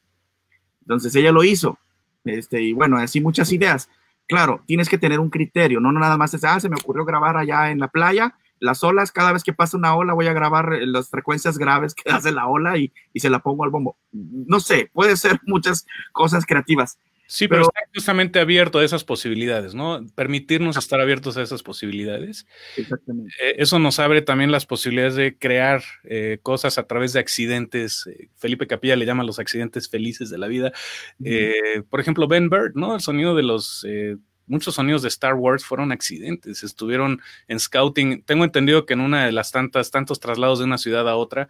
S1: Entonces ella lo hizo. Este, y bueno, así muchas ideas. Claro, tienes que tener un criterio, no nada más es, ah, se me ocurrió grabar allá en la playa, las olas, cada vez que pasa una ola voy a grabar eh, las frecuencias graves que hace la ola y, y se la pongo al bombo. No sé, puede ser muchas cosas creativas. Sí, pero, está
S2: justamente abierto a esas posibilidades, ¿no? Permitirnos ah. estar abiertos a esas posibilidades. Exactamente. Eh, eso nos abre también las posibilidades de crear eh, cosas a través de accidentes. Eh, Felipe Capilla le llama los accidentes felices de la vida. por ejemplo, Ben Bird, ¿no? El sonido de los muchos sonidos de Star Wars fueron accidentes, estuvieron en scouting. Tengo entendido que en una de las tantas, tantos traslados de una ciudad a otra,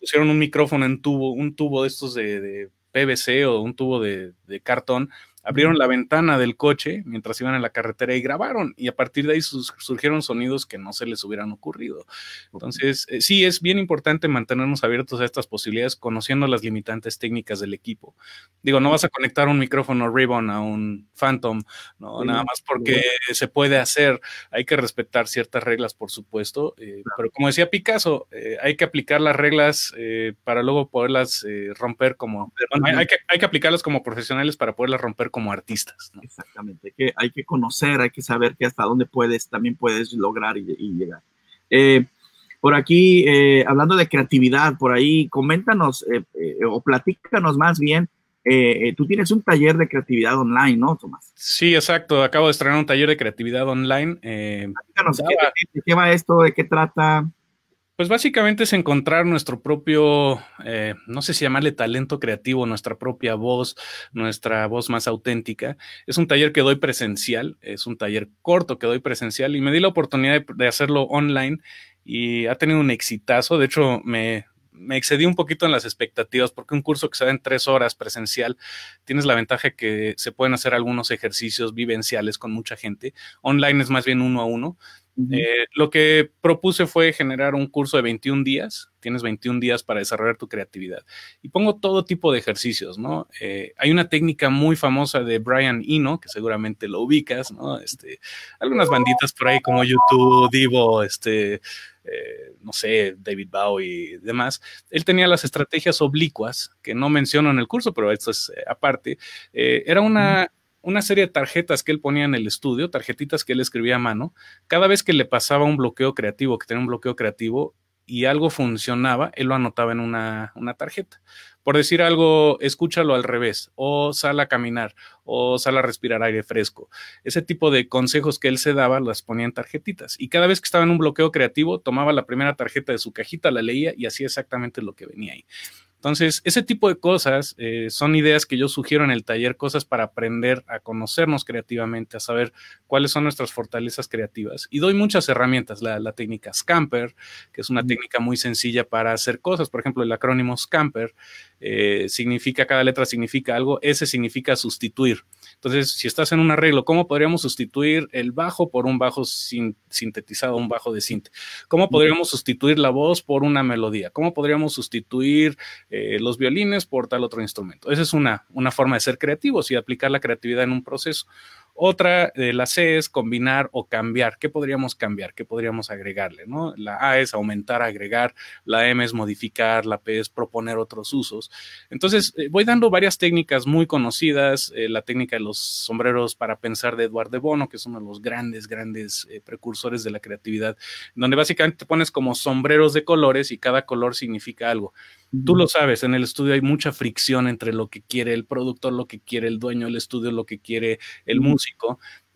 S2: pusieron un micrófono en tubo, un tubo de estos de PVC o un tubo de, cartón Abrieron la ventana del coche mientras iban en la carretera y grabaron. Y a partir de ahí surgieron sonidos que no se les hubieran ocurrido. Entonces, eh, sí, es bien importante mantenernos abiertos a estas posibilidades, conociendo las limitantes técnicas del equipo. Digo, no vas a conectar un micrófono Ribbon a un Phantom, ¿no? Nada más porque se puede hacer. Hay que respetar ciertas reglas, por supuesto. Eh, pero como decía Picasso, eh, hay que aplicar las reglas para luego poderlas romper como... hay que aplicarlas
S1: como profesionales para poderlas romper como artistas. Exactamente, hay que, hay que conocer, hay que saber que hasta dónde puedes, también puedes lograr y, llegar. Eh, por aquí, eh, hablando de creatividad, por ahí, coméntanos eh, o platícanos más bien. tú tienes un taller de creatividad online, ¿no, Tomás?
S2: Sí, exacto. Acabo de estrenar un taller de creatividad online. Platícanos, ¿qué,
S1: ¿de qué va esto? ¿De qué trata? Pues básicamente
S2: es encontrar nuestro propio, eh, no sé si llamarle talento creativo, nuestra propia voz, nuestra voz más auténtica. Es un taller que doy presencial, es un taller corto que doy presencial y me di la oportunidad de, hacerlo online y ha tenido un exitazo. De hecho, me, me excedí un poquito en las expectativas porque un curso que se da en tres horas presencial, tienes la ventaja que se pueden hacer algunos ejercicios vivenciales con mucha gente. Online es más bien uno a uno. Eh, lo que propuse fue generar un curso de 21 días. Tienes 21 días para desarrollar tu creatividad. Y pongo todo tipo de ejercicios, ¿no? Eh, hay una técnica muy famosa de Brian Eno, que seguramente lo ubicas, ¿no? Este, algunas banditas por ahí como YouTube, Divo, este, eh, no sé, David Bowie y demás, él tenía las estrategias oblicuas, que no menciono en el curso, pero esto es aparte, era una una serie de tarjetas que él ponía en el estudio, tarjetitas que él escribía a mano, cada vez que le pasaba un bloqueo creativo, que tenía un bloqueo creativo y algo funcionaba, él lo anotaba en una, una tarjeta. Por decir algo, escúchalo al revés, o sal a caminar, o sal a respirar aire fresco. Ese tipo de consejos que él se daba las ponía en tarjetitas. Y cada vez que estaba en un bloqueo creativo, tomaba la primera tarjeta de su cajita, la leía y hacía exactamente lo que venía ahí. Entonces, ese tipo de cosas eh, son ideas que yo sugiero en el taller, cosas para aprender a conocernos creativamente, a saber cuáles son nuestras fortalezas creativas. Y doy muchas herramientas, la, técnica Scamper, que es una técnica muy sencilla para hacer cosas. Por ejemplo, el acrónimo Scamper eh, significa, cada letra significa algo, S significa sustituir. Entonces, si estás en un arreglo, ¿cómo podríamos sustituir el bajo por un bajo sintetizado, un bajo de sinte? ¿Cómo podríamos sustituir la voz por una melodía? ¿Cómo podríamos sustituir eh, los violines por tal otro instrumento? Esa es una, una forma de ser creativos y aplicar la creatividad en un proceso. Otra la C es combinar o cambiar. ¿Qué podríamos cambiar? ¿Qué podríamos agregarle? ¿no? La A es aumentar, agregar, la M es modificar, la P es proponer otros usos. Entonces, eh, voy dando varias técnicas muy conocidas, eh, la técnica de los sombreros para pensar de Eduardo de Bono, que es uno de los grandes, grandes eh, precursores de la creatividad, donde básicamente te pones como sombreros de colores y cada color significa algo. Tú lo sabes, en el estudio hay mucha fricción entre lo que quiere el productor, lo que quiere el dueño del estudio, lo que quiere el músico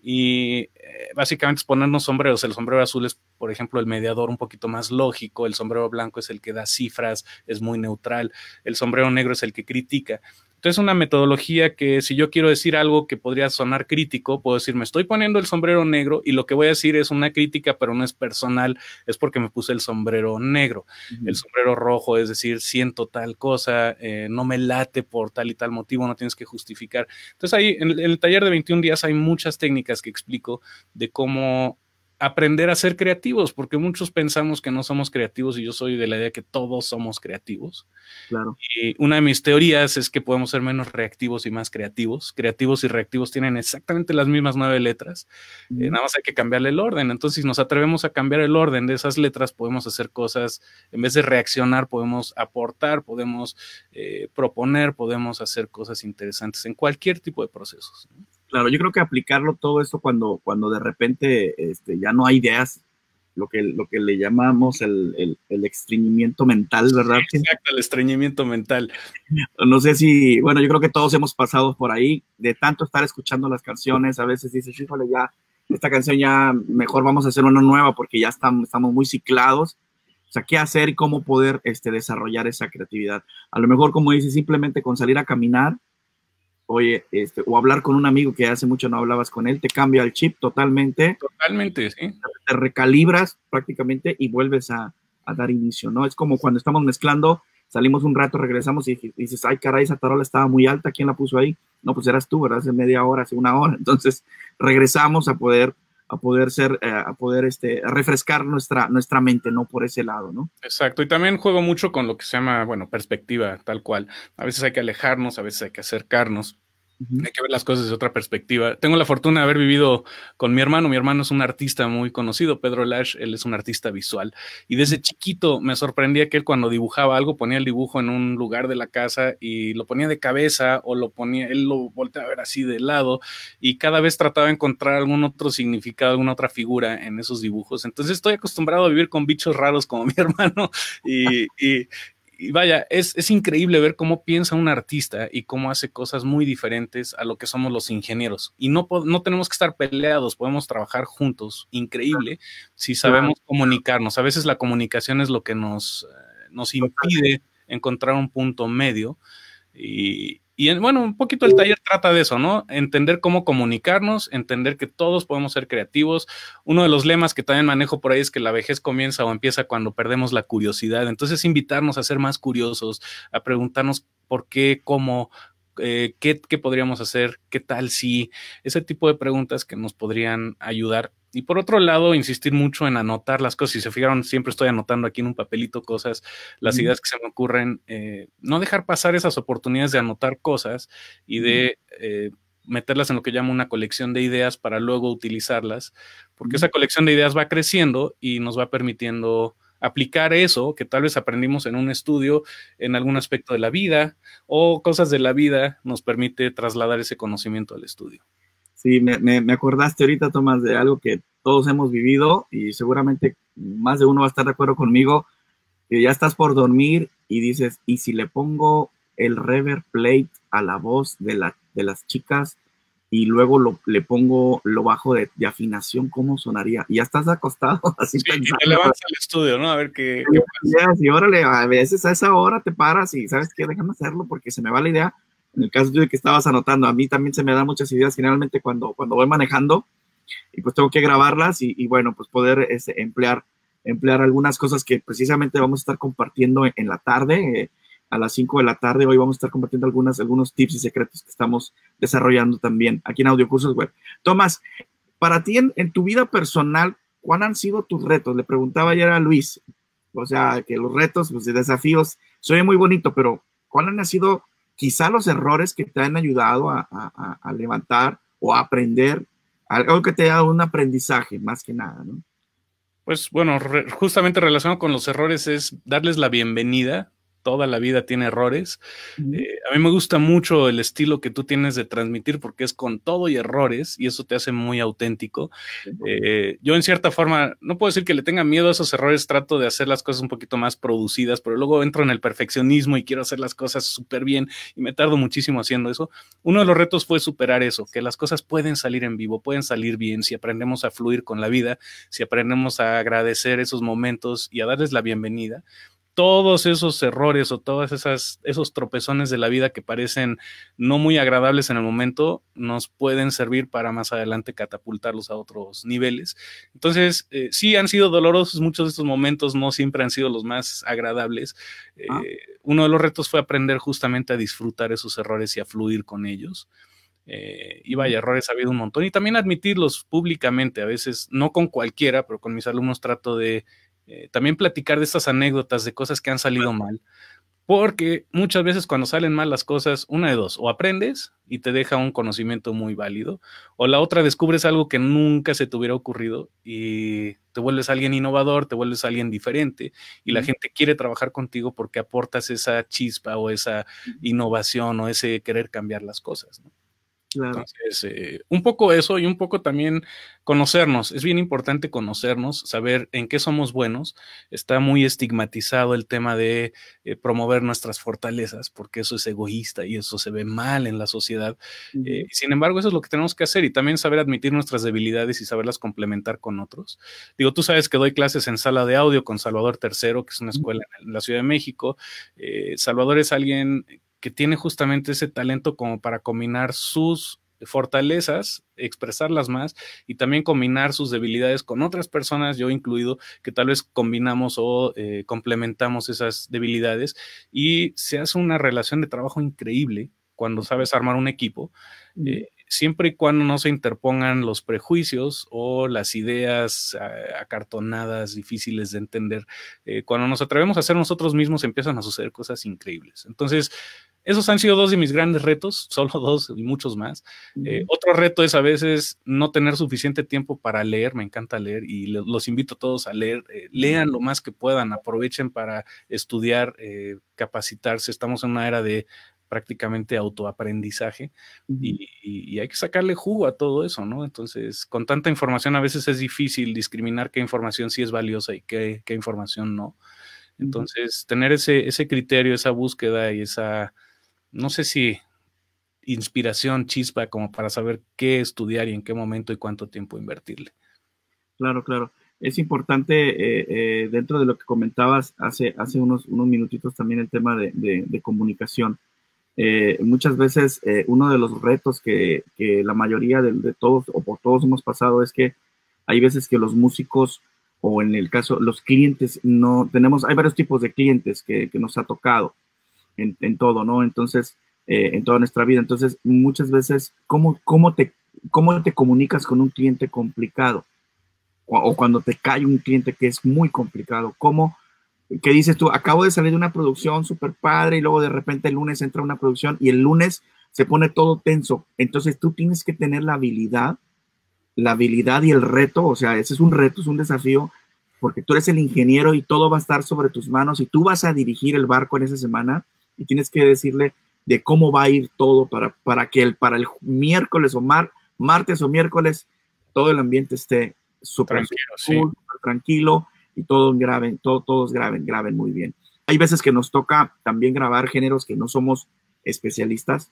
S2: y eh, básicamente es ponernos sombreros. El sombrero azul es, por ejemplo, el mediador un poquito más lógico. El sombrero blanco es el que da cifras, es muy neutral. El sombrero negro es el que critica es una metodología que si yo quiero decir algo que podría sonar crítico, puedo decir, me estoy poniendo el sombrero negro y lo que voy a decir es una crítica, pero no es personal, es porque me puse el sombrero negro. El sombrero rojo es decir, siento tal cosa, eh, no me late por tal y tal motivo, no tienes que justificar. Entonces, ahí en, en el taller de 21 días hay muchas técnicas que explico de cómo aprender a ser creativos, porque muchos pensamos que no somos creativos y yo soy de la idea que todos somos creativos. Claro. Y una de mis teorías es que podemos ser menos reactivos y más creativos. Creativos y reactivos tienen exactamente las mismas nueve letras, eh, nada más hay que cambiarle el orden. Entonces, si nos atrevemos a cambiar el orden de esas letras, podemos hacer cosas, en vez de reaccionar, podemos aportar, podemos eh, proponer, podemos hacer cosas interesantes
S1: en cualquier tipo de procesos. Claro, yo creo que aplicarlo todo esto cuando, cuando de repente este, ya no hay ideas, lo que, lo que le llamamos el, el, estreñimiento mental, ¿verdad? Exacto, el estreñimiento mental. No sé si, bueno, yo creo que todos hemos pasado por ahí, de tanto estar escuchando las canciones, a veces dices, híjole, ya, esta canción ya, mejor vamos a hacer una nueva porque ya estamos, estamos muy ciclados. O sea, qué hacer y cómo poder este, desarrollar esa creatividad. A lo mejor, como dices, simplemente con salir a caminar, oye, este, o hablar con un amigo que hace mucho no hablabas con él, te cambia el chip totalmente.
S2: Totalmente, sí.
S1: Te recalibras prácticamente y vuelves a, dar inicio, ¿no? Es como cuando estamos mezclando, salimos un rato, regresamos y, y dices, ay, caray, esa tarola estaba muy alta, ¿quién la puso ahí? No, pues eras tú, ¿verdad? Hace media hora, hace una hora. Entonces, regresamos a poder a poder ser, eh, a poder este, refrescar nuestra, nuestra mente, ¿no? Por ese lado, ¿no?
S2: Exacto, y también juego mucho con lo que se llama, bueno, perspectiva, tal cual. A veces hay que alejarnos, a veces hay que acercarnos. Hay que ver las cosas desde otra perspectiva. Tengo la fortuna de haber vivido con mi hermano. Mi hermano es un artista muy conocido, Pedro Lash. Él es un artista visual. Y desde chiquito me sorprendía que él cuando dibujaba algo ponía el dibujo en un lugar de la casa y lo ponía de cabeza o lo ponía, él lo volteaba a ver así de lado y cada vez trataba de encontrar algún otro significado, alguna otra figura en esos dibujos. Entonces estoy acostumbrado a vivir con bichos raros como mi hermano y, y vaya, es, es, increíble ver cómo piensa un artista y cómo hace cosas muy diferentes a lo que somos los ingenieros. Y no, no tenemos que estar peleados, podemos trabajar juntos, increíble, si sabemos comunicarnos. A veces la comunicación es lo que nos, eh, nos impide encontrar un punto medio. Y, y bueno, un poquito el taller trata de eso, ¿no? Entender cómo comunicarnos, entender que todos podemos ser creativos. Uno de los lemas que también manejo por ahí es que la vejez comienza o empieza cuando perdemos la curiosidad. Entonces, invitarnos a ser más curiosos, a preguntarnos por qué, cómo, eh, ¿qué, ¿qué, podríamos hacer, qué tal si, ese tipo de preguntas que nos podrían ayudar y por otro lado, insistir mucho en anotar las cosas. Si se fijaron, siempre estoy anotando aquí en un papelito cosas, las ideas que se me ocurren. Eh, no dejar pasar esas oportunidades de anotar cosas y de eh, meterlas en lo que llamo una colección de ideas para luego utilizarlas, porque esa colección de ideas va creciendo y nos va permitiendo aplicar eso que tal vez aprendimos en un estudio en algún aspecto de la vida o cosas de la vida nos permite
S1: trasladar ese conocimiento al estudio. Sí, me, me, me, acordaste ahorita, Tomás, de algo que todos hemos vivido y seguramente más de uno va a estar de acuerdo conmigo, que ya estás por dormir y dices, ¿y si le pongo el rever plate a la voz de, la, de las chicas y luego lo, le pongo lo bajo de, afinación, ¿cómo sonaría? Y ya estás acostado, así que te levantas al estudio, ¿no? A ver qué, qué pasa. Y órale, a veces a esa hora te paras y, ¿sabes qué? Déjame hacerlo porque se me va la idea en el caso de que estabas anotando, a mí también se me dan muchas ideas generalmente cuando, cuando voy manejando y pues tengo que grabarlas y, bueno, pues poder este, emplear, emplear algunas cosas que precisamente vamos a estar compartiendo en, la tarde. Eh, a las 5 de la tarde, hoy vamos a estar compartiendo algunas, algunos tips y secretos que estamos desarrollando también aquí en Audiocursos Web. Tomás, para ti en, tu vida personal, ¿cuáles han sido tus retos? Le preguntaba ayer a Luis, o sea, que los retos, los pues, desafíos, soy muy bonito, pero ¿cuáles han sido quizá los errores que te han ayudado a, levantar o a aprender, algo que te haya dado un aprendizaje más que nada, ¿no?
S2: Pues bueno, justamente relacionado con los errores es darles la bienvenida toda la vida tiene errores. Eh, a mí me gusta mucho el estilo que tú tienes de transmitir porque es con todo y errores y eso te hace muy auténtico. Eh, yo en cierta forma, no puedo decir que le tenga miedo a esos errores, trato de hacer las cosas un poquito más producidas, pero luego entro en el perfeccionismo y quiero hacer las cosas súper bien y me tardo muchísimo haciendo eso. Uno de los retos fue superar eso, que las cosas pueden salir en vivo, pueden salir bien si aprendemos a fluir con la vida, si aprendemos a agradecer esos momentos y a darles la bienvenida todos esos errores o todos esos tropezones de la vida que parecen no muy agradables en el momento, nos pueden servir para más adelante catapultarlos a otros niveles. Entonces, eh, sí han sido dolorosos muchos de estos momentos, no siempre han sido los más agradables. Eh, ah. Uno de los retos fue aprender justamente a disfrutar esos errores y a fluir con ellos. Eh, y vaya, errores ha habido un montón. Y también admitirlos públicamente, a veces, no con cualquiera, pero con mis alumnos trato de eh, también platicar de estas anécdotas, de cosas que han salido mal, porque muchas veces cuando salen mal las cosas, una de dos, o aprendes y te deja un conocimiento muy válido, o la otra descubres algo que nunca se te hubiera ocurrido y te vuelves alguien innovador, te vuelves alguien diferente y la gente quiere trabajar contigo porque aportas esa chispa o esa innovación o ese querer cambiar las cosas. ¿no? Entonces, eh, un poco eso y un poco también conocernos. Es bien importante conocernos, saber en qué somos buenos. Está muy estigmatizado el tema de eh, promover nuestras fortalezas, porque eso es egoísta y eso se ve mal en la sociedad. Eh, sin embargo, eso es lo que tenemos que hacer y también saber admitir nuestras debilidades y saberlas complementar con otros. Digo, tú sabes que doy clases en sala de audio con Salvador III, que es una escuela en la Ciudad de México. Salvador es alguien que tiene justamente ese talento como para combinar sus fortalezas, expresarlas más y también combinar sus debilidades con otras personas, yo incluido, que tal vez combinamos o eh, complementamos esas debilidades y se hace una relación de trabajo increíble cuando sabes armar un equipo siempre y cuando no se interpongan los prejuicios o las ideas eh, acartonadas, difíciles de entender, eh, cuando nos atrevemos a ser nosotros mismos empiezan a suceder cosas increíbles. Entonces, esos han sido dos de mis grandes retos, solo dos y muchos más. Eh, otro reto es a veces no tener suficiente tiempo para leer, me encanta leer y los invito a todos a leer, lean lo más que puedan, aprovechen para estudiar, capacitarse, estamos en una era de prácticamente autoaprendizaje y, hay que sacarle jugo a todo eso, ¿no? Entonces, con tanta información a veces es difícil discriminar qué información sí es valiosa y qué, información no. Entonces, tener ese, criterio, esa búsqueda y esa, no sé si inspiración, chispa, como para saber qué estudiar y en qué momento y cuánto tiempo invertirle.
S1: Claro, claro. Es importante eh, eh, dentro de lo que comentabas hace, hace unos, unos minutitos también el tema de comunicación. Eh, muchas veces eh, uno de los retos que, la mayoría de, todos o por todos hemos pasado es que hay veces que los músicos o en el caso los clientes no tenemos, hay varios tipos de clientes que, que nos ha tocado en, todo, ¿no? Entonces, eh, en toda nuestra vida. Entonces, muchas veces, ¿cómo, cómo, te, ¿cómo te comunicas con un cliente complicado? O, o cuando te cae un cliente que es muy complicado, ¿cómo? que dices tú, acabo de salir de una producción súper padre y luego de repente el lunes entra una producción y el lunes se pone todo tenso. Entonces tú tienes que tener la habilidad, la habilidad y el reto, o sea, ese es un reto, es un desafío, porque tú eres el ingeniero y todo va a estar sobre tus manos y tú vas a dirigir el barco en esa semana y tienes que decirle de cómo va a ir todo para, para que el, para el miércoles o mar, martes o miércoles todo el ambiente esté súper tranquilo, tranquilo y todos graben, todos graben, graben muy bien. Hay veces que nos toca también grabar géneros que no somos especialistas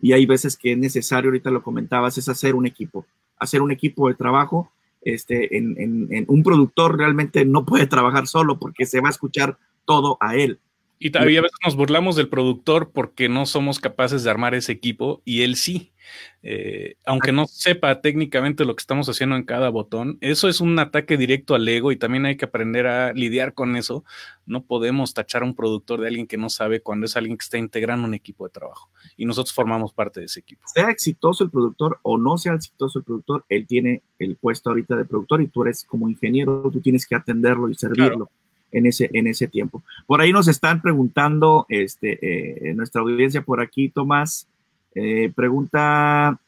S1: y hay veces que es necesario, ahorita lo comentabas, es hacer un equipo, hacer un equipo de trabajo. Este, un productor realmente no puede trabajar solo porque se va a escuchar todo a él. Y todavía a veces
S2: nos burlamos del productor porque no somos capaces de armar ese equipo y él sí. Eh, aunque no sepa técnicamente lo que estamos haciendo en cada botón, eso es un ataque directo al ego y también hay que aprender a lidiar con eso. No podemos tachar a un productor de alguien que no sabe cuando es alguien que está integrando un equipo de trabajo y nosotros formamos parte de ese equipo.
S1: Sea exitoso el productor o no sea exitoso el productor, él tiene el puesto ahorita de productor y tú eres como ingeniero, tú tienes que atenderlo y servirlo en ese, en ese tiempo. Por ahí nos están preguntando, este, eh, nuestra audiencia por aquí, Tomás, eh, pregunta,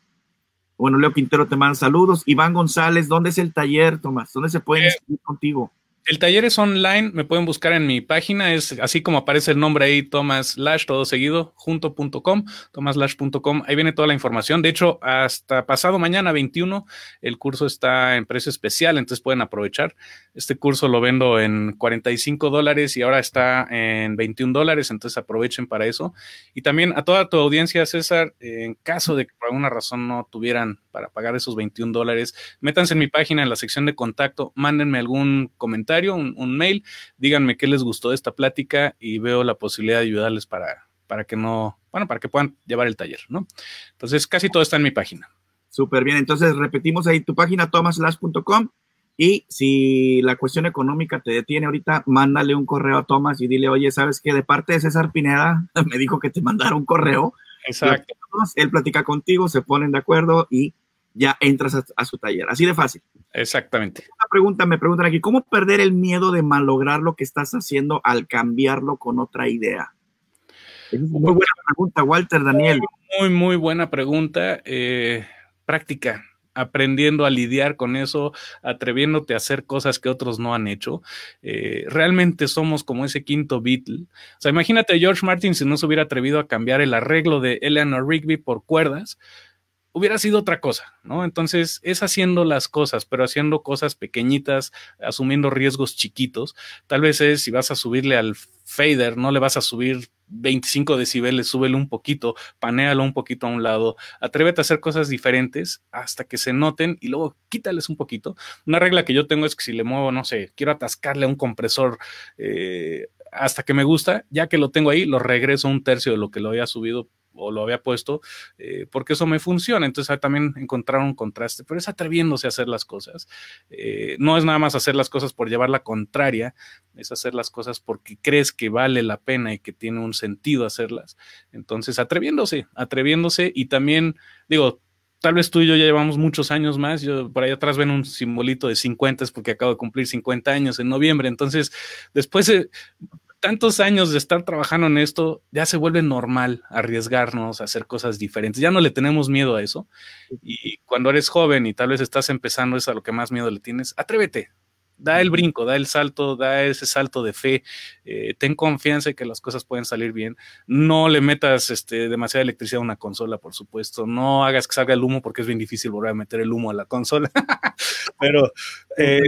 S1: bueno, Leo Quintero te manda saludos. Iván González, ¿dónde es el taller, Tomás? ¿Dónde se pueden escribir eh, contigo? El taller es online, me pueden buscar en mi página,
S2: es así como aparece el nombre ahí, Thomas todo seguido, junto.com, tomaslash.com, ahí viene toda la información. De hecho, hasta pasado mañana 21, el curso está en precio especial, entonces pueden aprovechar. Este curso lo vendo en 45 dólares y ahora está en 21 dólares, entonces aprovechen para eso. Y también a toda tu audiencia, César, en caso de que por alguna razón no tuvieran para pagar esos 21 dólares, métanse en mi página, en la sección de contacto, mándenme algún comentario un, un, mail, díganme qué les gustó de esta plática y veo la posibilidad de ayudarles para, para que no, bueno, para que puedan llevar el taller,
S1: ¿no? Entonces, casi todo está en mi página. Súper bien, entonces repetimos ahí tu página, tomaslash.com. Y si la cuestión económica te detiene ahorita, mándale un correo a Tomás y dile, oye, ¿sabes qué? De parte de César Pineda me dijo que te mandara un correo. Exacto. Él platica contigo, se ponen de acuerdo y ya entras a, su taller. Así de fácil. Exactamente. Una pregunta, me preguntan aquí, ¿cómo perder el miedo de malograr lo que estás haciendo al cambiarlo con otra idea? muy buena pregunta, Walter, Daniel. Muy,
S2: muy buena pregunta. Eh, práctica aprendiendo a lidiar con eso, atreviéndote a hacer cosas que otros no han hecho. Eh, realmente somos como ese quinto Beatle. O sea, imagínate George Martin si no se hubiera atrevido a cambiar el arreglo de Eleanor Rigby por cuerdas hubiera sido otra cosa, ¿no? Entonces es haciendo las cosas, pero haciendo cosas pequeñitas, asumiendo riesgos chiquitos. Tal vez es si vas a subirle al fader, no le vas a subir 25 decibeles, súbele un poquito, panealo un poquito a un lado, atrévete a hacer cosas diferentes hasta que se noten y luego quítales un poquito. Una regla que yo tengo es que si le muevo, no sé, quiero atascarle a un compresor eh, hasta que me gusta, ya que lo tengo ahí, lo regreso un tercio de lo que lo había subido o lo había puesto, eh, porque eso me funciona. Entonces también encontrar un contraste, pero es atreviéndose a hacer las cosas. Eh, no es nada más hacer las cosas por llevar la contraria, es hacer las cosas porque crees que vale la pena y que tiene un sentido hacerlas. Entonces atreviéndose, atreviéndose y también, digo, tal vez tú y yo ya llevamos muchos años más. Yo por ahí atrás ven un simbolito de 50, es porque acabo de cumplir 50 años en noviembre. Entonces, después, eh, tantos años de estar trabajando en esto, ya se vuelve normal arriesgarnos, a hacer cosas diferentes. Ya no le tenemos miedo a eso. Y cuando eres joven y tal vez estás empezando, es a lo que más miedo le tienes. Atrévete, da el brinco, da el salto, da ese salto de fe, eh, ten confianza en que las cosas pueden salir bien, no le metas este, demasiada electricidad a una consola, por supuesto, no hagas que salga el humo porque es bien difícil volver a meter el humo a la consola, pero eh,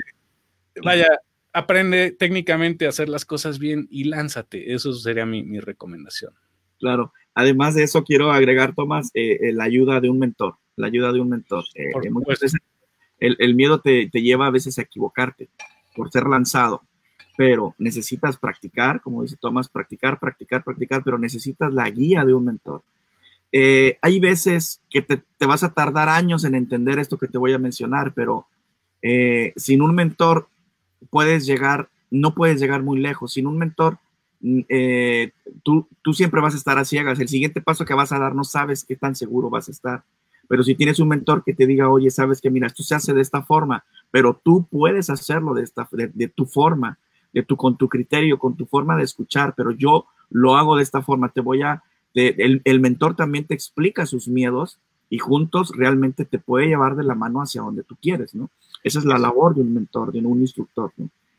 S2: vaya, aprende técnicamente a hacer las cosas bien y
S1: lánzate. Eso sería mi, recomendación. Claro. Además de eso, quiero agregar, Tomás, eh, eh, la ayuda de un mentor. La ayuda de un mentor. Eh, muchas veces el, miedo te, lleva a veces a equivocarte por ser lanzado, pero necesitas practicar, como dice Tomás, practicar, practicar, practicar, pero necesitas la guía de un mentor. hay veces que te, vas a tardar años en entender esto que te voy a mencionar, pero sin un mentor puedes llegar, no puedes llegar muy lejos. Sin un mentor, mm, eh, tú, siempre vas a estar a ciegas. El siguiente paso que vas a dar no sabes qué tan seguro vas a estar. Pero si tienes un mentor que te diga, oye, sabes que mira, esto se hace de esta forma, pero tú puedes hacerlo de, esta, de, tu forma, de tu, con tu criterio, con tu forma de escuchar, pero yo lo hago de esta forma, te voy a, el, el, mentor también te explica sus miedos y juntos realmente te puede llevar de la mano hacia donde tú quieres, ¿no? Esa es la labor de un mentor, de un instructor.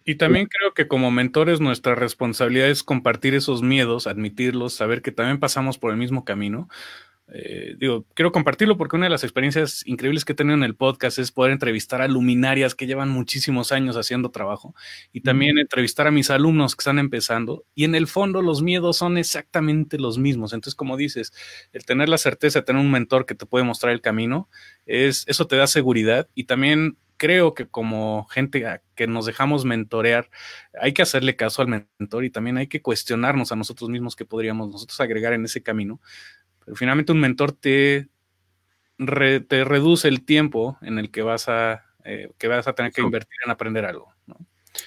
S2: Y también creo que como mentores nuestra responsabilidad es compartir esos miedos, admitirlos, saber que también pasamos por el mismo camino. Eh, digo, quiero compartirlo porque una de las experiencias increíbles que he tenido en el podcast es poder entrevistar a luminarias que llevan muchísimos años haciendo trabajo y también entrevistar a mis alumnos que están empezando. Y en el fondo los miedos son exactamente los mismos. Entonces, como dices, el tener la certeza de tener un mentor que te puede mostrar el camino, es, eso te da seguridad y también creo que como gente que nos dejamos mentorear, hay que hacerle caso al mentor y también hay que cuestionarnos a nosotros mismos qué podríamos nosotros agregar en ese camino. Pero finalmente un mentor te, te reduce el tiempo en el que vas a, eh, que vas
S1: a tener que invertir en aprender algo.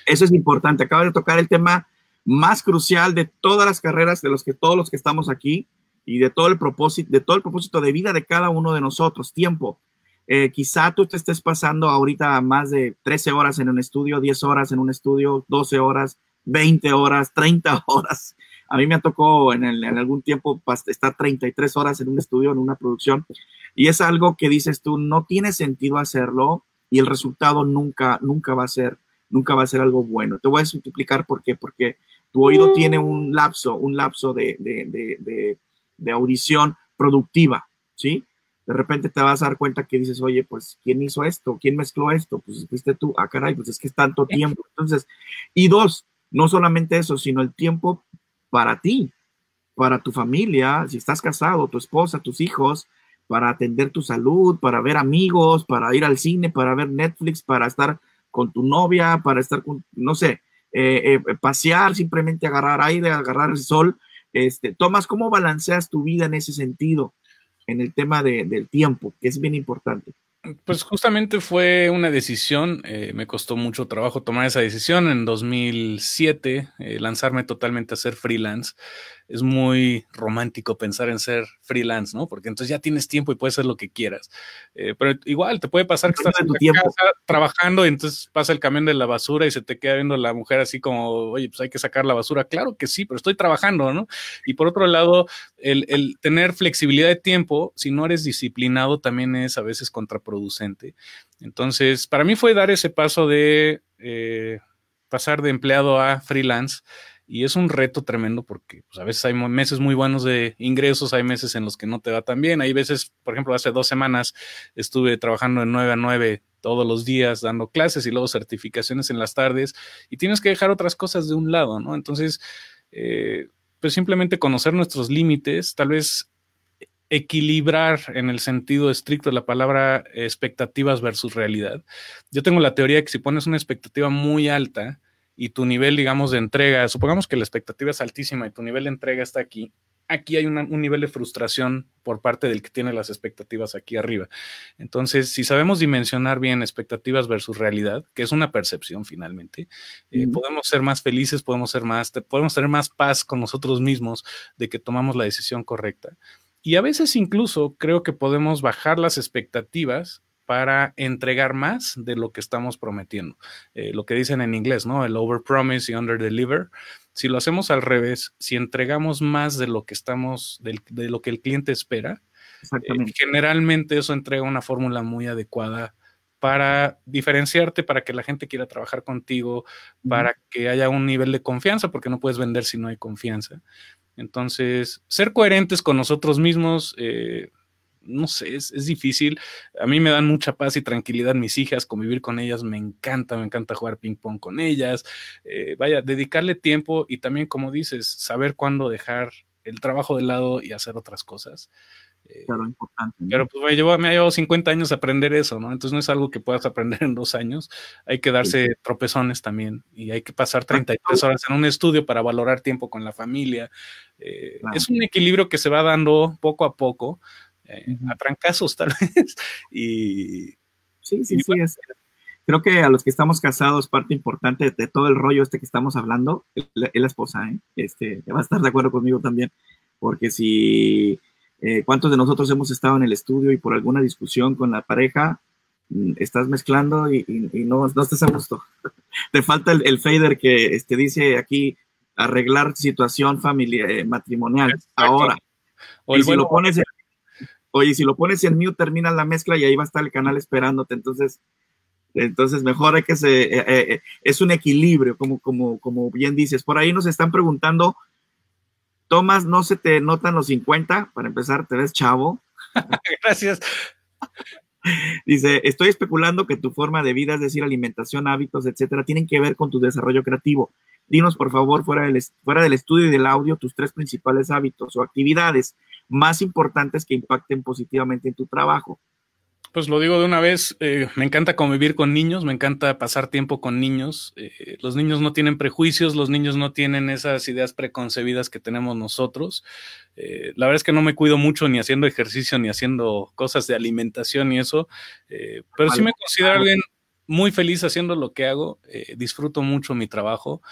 S1: Eso es importante. Acaba de tocar el tema más crucial de todas las carreras de los que todos los que estamos aquí y de todo el propósito de todo el propósito de vida de cada uno de nosotros tiempo eh, quizá tú te estés pasando ahorita más de 13 horas en un estudio, 10 horas en un estudio, 12 horas, 20 horas, 30 horas. A mí me tocó en, en algún tiempo estar 33 horas en un estudio, en una producción, y es algo que dices tú, no tiene sentido hacerlo y el resultado nunca, nunca va a ser, nunca va a ser algo bueno. Te voy a multiplicar por qué, porque tu oído mm. tiene un lapso, un lapso de audición productiva, ¿sí? de repente te vas a dar cuenta que dices, oye, pues, ¿quién hizo esto? ¿Quién mezcló esto? Pues ¿viste tú, ah, caray, pues es que es tanto tiempo. Entonces, y dos, no solamente eso, sino el tiempo para ti, para tu familia, si estás casado, tu esposa, tus hijos, para atender tu salud, para ver amigos, para ir al cine, para ver Netflix, para estar con tu novia, para estar con, no sé, eh, eh, eh, pasear, simplemente agarrar aire, agarrar el sol. Este, Tomás, ¿cómo balanceas tu vida en ese sentido? en el tema del tiempo, que es bien importante.
S2: Pues justamente fue una decisión, eh, me costó mucho trabajo tomar esa decisión en 2007, eh, lanzarme totalmente a ser freelance es muy romántico pensar en ser freelance, ¿no? Porque entonces ya tienes tiempo y puedes hacer lo que quieras. Eh, pero igual te puede pasar que estás tiempo. trabajando y entonces pasa el camión de la basura y se te queda viendo la mujer así como, oye, pues hay que sacar la basura. Claro que sí, pero estoy trabajando, ¿no? Y por otro lado, el, tener flexibilidad de tiempo, si no eres disciplinado, también es a veces contraproducente. Entonces, para mí fue dar ese paso de eh, pasar de empleado a freelance y es un reto tremendo porque pues, a veces hay meses muy buenos de ingresos, hay meses en los que no te va tan bien. Hay veces, por ejemplo, hace dos semanas estuve trabajando de nueve a 9 todos los días dando clases y luego certificaciones en las tardes y tienes que dejar otras cosas de un lado, ¿no? Entonces, eh, pues simplemente conocer nuestros límites, tal vez equilibrar en el sentido estricto de la palabra expectativas versus realidad. Yo tengo la teoría que si pones una expectativa muy alta, y tu nivel, digamos, de entrega, supongamos que la expectativa es altísima y tu nivel de entrega está aquí, aquí hay un nivel de frustración por parte del que tiene las expectativas aquí arriba. Entonces, si sabemos dimensionar bien expectativas versus realidad, que es una percepción finalmente, eh, podemos ser más felices, podemos ser más, podemos tener más paz con nosotros mismos de que tomamos la decisión correcta. Y a veces incluso creo que podemos bajar las expectativas para entregar más de lo que estamos prometiendo. Eh, lo que dicen en inglés, ¿no? El over promise y under deliver. Si lo hacemos al revés, si entregamos más de lo que estamos, de lo que el cliente espera, eh, generalmente eso entrega una fórmula muy adecuada para diferenciarte, para que la gente quiera trabajar contigo, para que haya un nivel de confianza, porque no puedes vender si no hay confianza. Entonces, ser coherentes con nosotros mismos, eh, no sé, es, difícil. A mí me dan mucha paz y tranquilidad mis hijas, convivir con ellas, me encanta, me encanta jugar ping pong con ellas. Eh, vaya, dedicarle tiempo y también, como dices, saber cuándo dejar el trabajo de lado y hacer otras cosas.
S1: Eh, claro, importante.
S2: Pero pues me, me ha llevado 50 años aprender eso, ¿no? Entonces no es algo que puedas aprender en dos años. Hay que darse tropezones también y hay que pasar 33 horas en un estudio para valorar tiempo con la familia. Eh, es un equilibrio que se va dando poco a poco,
S1: tal vez. y, sí, sí, sí. creo que a los que estamos casados, parte importante de todo el rollo este que estamos hablando, es la esposa, ¿eh? este, va a estar de acuerdo conmigo también, porque si eh, cuántos de nosotros hemos estado en el estudio y por alguna discusión con la pareja, mm, estás mezclando y, no, estás a gusto. Te falta el, fader que este, dice aquí arreglar situación familiar, eh, matrimonial ahora. O y si lo pones Oye, si lo pones en mute, terminas la mezcla y ahí va a estar el canal esperándote. Entonces, entonces mejor hay que se. Eh, eh, eh, es un equilibrio, como, como, como bien dices. Por ahí nos están preguntando. Tomás, no se te notan los 50, para empezar, te ves chavo. Gracias. Dice, estoy especulando que tu forma de vida, es decir, alimentación, hábitos, etcétera, tienen que ver con tu desarrollo creativo. Dinos, por favor, fuera del, fuera del estudio y del audio, tus tres principales hábitos o actividades más importantes que impacten positivamente en tu trabajo.
S2: Pues lo digo de una vez, eh, me encanta convivir con niños, me encanta pasar tiempo con niños. Eh, los niños no tienen prejuicios, los niños no tienen esas ideas preconcebidas que tenemos nosotros. Eh, la verdad es que no me cuido mucho ni haciendo ejercicio, ni haciendo cosas de alimentación y eso, pero sí me considero alguien muy feliz haciendo lo que hago, disfruto mucho mi trabajo.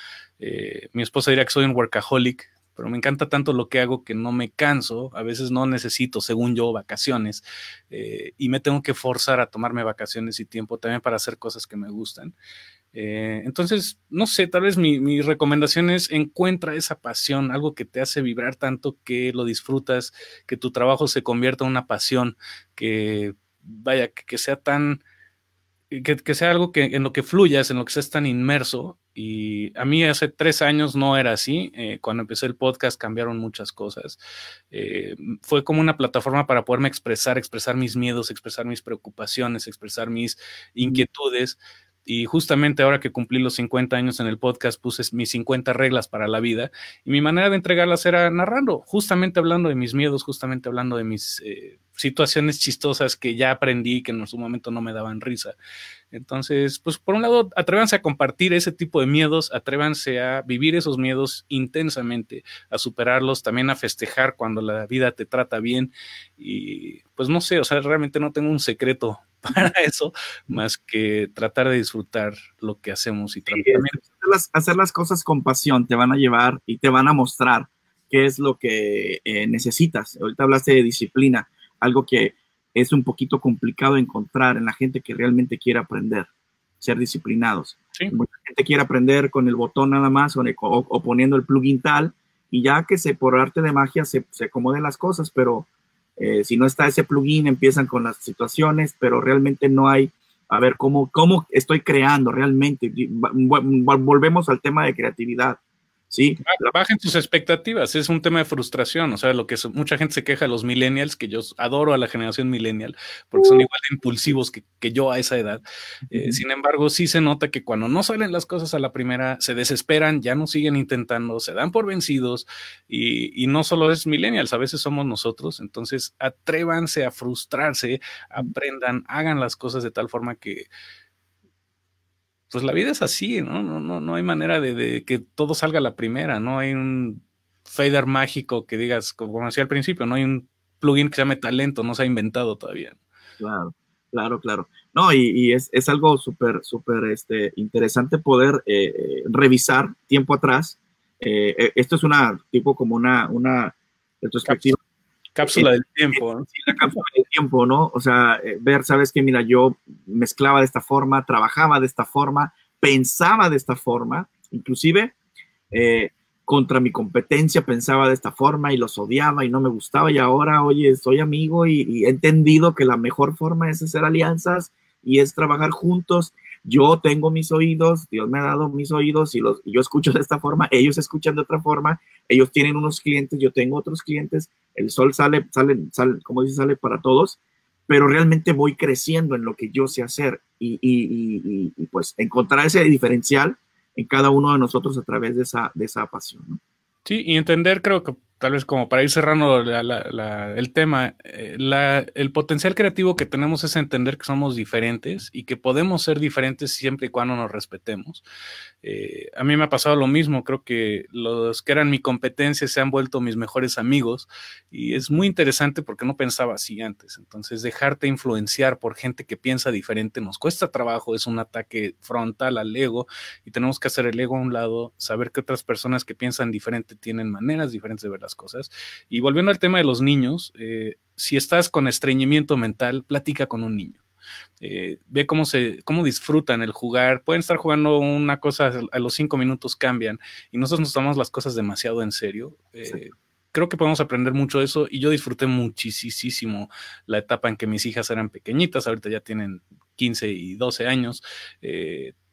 S2: mi esposa diría que soy un workaholic, pero me encanta tanto lo que hago que no me canso, a veces no necesito, según yo, vacaciones, eh, y me tengo que forzar a tomarme vacaciones y tiempo también para hacer cosas que me gustan. Eh, entonces, no sé, tal vez mi, recomendación es encuentra esa pasión, algo que te hace vibrar tanto que lo disfrutas, que tu trabajo se convierta en una pasión, que vaya, que sea tan que, sea algo que, en lo que fluyas, en lo que seas tan inmerso. Y a mí hace tres años no era así. Eh, cuando empecé el podcast cambiaron muchas cosas. Eh, fue como una plataforma para poderme expresar, expresar mis miedos, expresar mis preocupaciones, expresar mis inquietudes. Y justamente ahora que cumplí los 50 años en el podcast, puse mis 50 reglas para la vida. Y mi manera de entregarlas era narrando, justamente hablando de mis miedos, justamente hablando de mis eh, situaciones chistosas que ya aprendí que en su momento no me daban risa. Entonces, pues por un lado, atrévanse a compartir ese tipo de miedos, atrévanse a vivir esos miedos intensamente, a superarlos, también a festejar cuando la vida te trata bien. Y pues no sé, o sea, realmente no tengo un secreto para eso más que tratar de disfrutar
S1: lo que hacemos y tratar hacer, las, cosas con pasión te van a llevar y te van a mostrar qué es lo que eh, necesitas. Ahorita hablaste de disciplina, algo que es un poquito complicado encontrar en la gente que realmente quiere aprender, ser disciplinados. Mucha gente quiere aprender con el botón nada más o, o, poniendo el plugin tal y ya que se por arte de magia se, se las cosas, pero eh, si no está ese plugin, empiezan con las situaciones, pero realmente no hay, a ver, cómo, cómo estoy creando realmente. Volvemos al tema de creatividad. ¿sí? Bajen
S2: sus expectativas, es un tema de frustración, o sea, lo que es, mucha gente se queja de los millennials, que yo adoro a la generación millennial, porque son uh. igual de impulsivos que, yo a esa edad. Eh, sin embargo, sí se nota que cuando no salen las cosas a la primera, se desesperan, ya no siguen intentando, se dan por vencidos, y, y no solo es millennials, a veces somos nosotros, entonces atrévanse a frustrarse, aprendan, hagan las cosas de tal forma que pues la vida es así, ¿no? No, no, no hay manera de, que todo salga a la primera, no hay un fader mágico que digas, como decía al principio, no hay un plugin que se llame talento, no se ha
S1: inventado todavía. Claro, claro, claro. No, y, es, algo súper, súper este, interesante poder eh, eh, revisar tiempo atrás. Eh, esto es una, tipo como una, una retrospectiva Cápsula del tiempo. Sí, la cápsula del tiempo, ¿no? O sea, eh, ver, sabes que, mira, yo mezclaba de esta forma, trabajaba de esta forma, pensaba de esta forma, inclusive eh, contra mi competencia pensaba de esta forma y los odiaba y no me gustaba y ahora, oye, soy amigo y, he entendido que la mejor forma es hacer alianzas y es trabajar juntos. Yo tengo mis oídos, Dios me ha dado mis oídos y yo escucho de esta forma, ellos escuchan de otra forma, ellos tienen unos clientes, yo tengo otros clientes, el sol sale, sale, como dice, sale para todos, pero realmente voy creciendo en lo que yo sé hacer y, y, pues encontrar ese diferencial en cada uno de nosotros a través de esa, de esa pasión.
S2: Sí, y entender creo que tal vez como para ir cerrando el tema, eh, el potencial creativo que tenemos es entender que somos diferentes y que podemos ser diferentes siempre y cuando nos respetemos. Eh, a mí me ha pasado lo mismo, creo que los que eran mi competencia se han vuelto mis mejores amigos y es muy interesante porque no pensaba así antes. Entonces, dejarte influenciar por gente que piensa diferente nos cuesta trabajo, es un ataque frontal al ego y tenemos que hacer el ego a un lado, saber que otras personas que piensan diferente tienen maneras diferentes de verdad cosas. Y volviendo al tema de los niños, eh, si estás con estreñimiento mental, platica con un niño. Eh, ve cómo se, cómo disfrutan el jugar, pueden estar jugando una cosa, a los cinco minutos cambian, y nosotros nos tomamos las cosas demasiado en serio. Eh, creo que podemos aprender mucho de eso, y yo disfruté muchísimo la etapa en que mis hijas eran pequeñitas, ahorita ya tienen 15 y 12 años.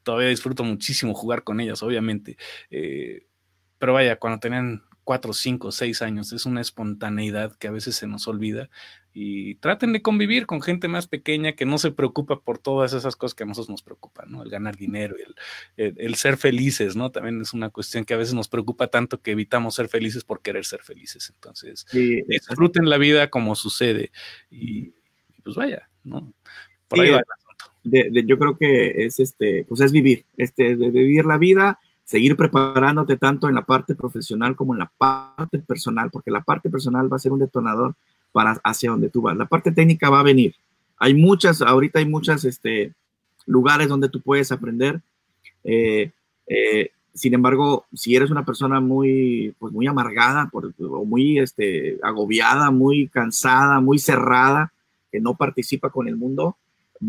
S2: todavía disfruto muchísimo jugar con ellas, obviamente. pero vaya, cuando tenían cuatro, cinco, seis años. Es una espontaneidad que a veces se nos olvida. Y traten de convivir con gente más pequeña que no se preocupa por todas esas cosas que a nosotros nos preocupan, ¿no? El ganar dinero, el, el, ser felices, ¿no? También es una cuestión que a veces nos preocupa tanto que evitamos ser felices por querer ser felices. Entonces, disfruten la vida como sucede. Y,
S1: pues vaya, ¿no? Por ahí va eh, el asunto. yo creo que es este, pues es vivir, este, de vivir la vida seguir preparándote tanto en la parte profesional como en la parte personal, porque la parte personal va a ser un detonador para hacia donde tú vas. La parte técnica va a venir. Hay muchas, ahorita hay muchas este, lugares donde tú puedes aprender. Eh, eh, sin embargo, si eres una persona muy, pues, muy amargada o muy este, agobiada, muy cansada, muy cerrada, que no participa con el mundo,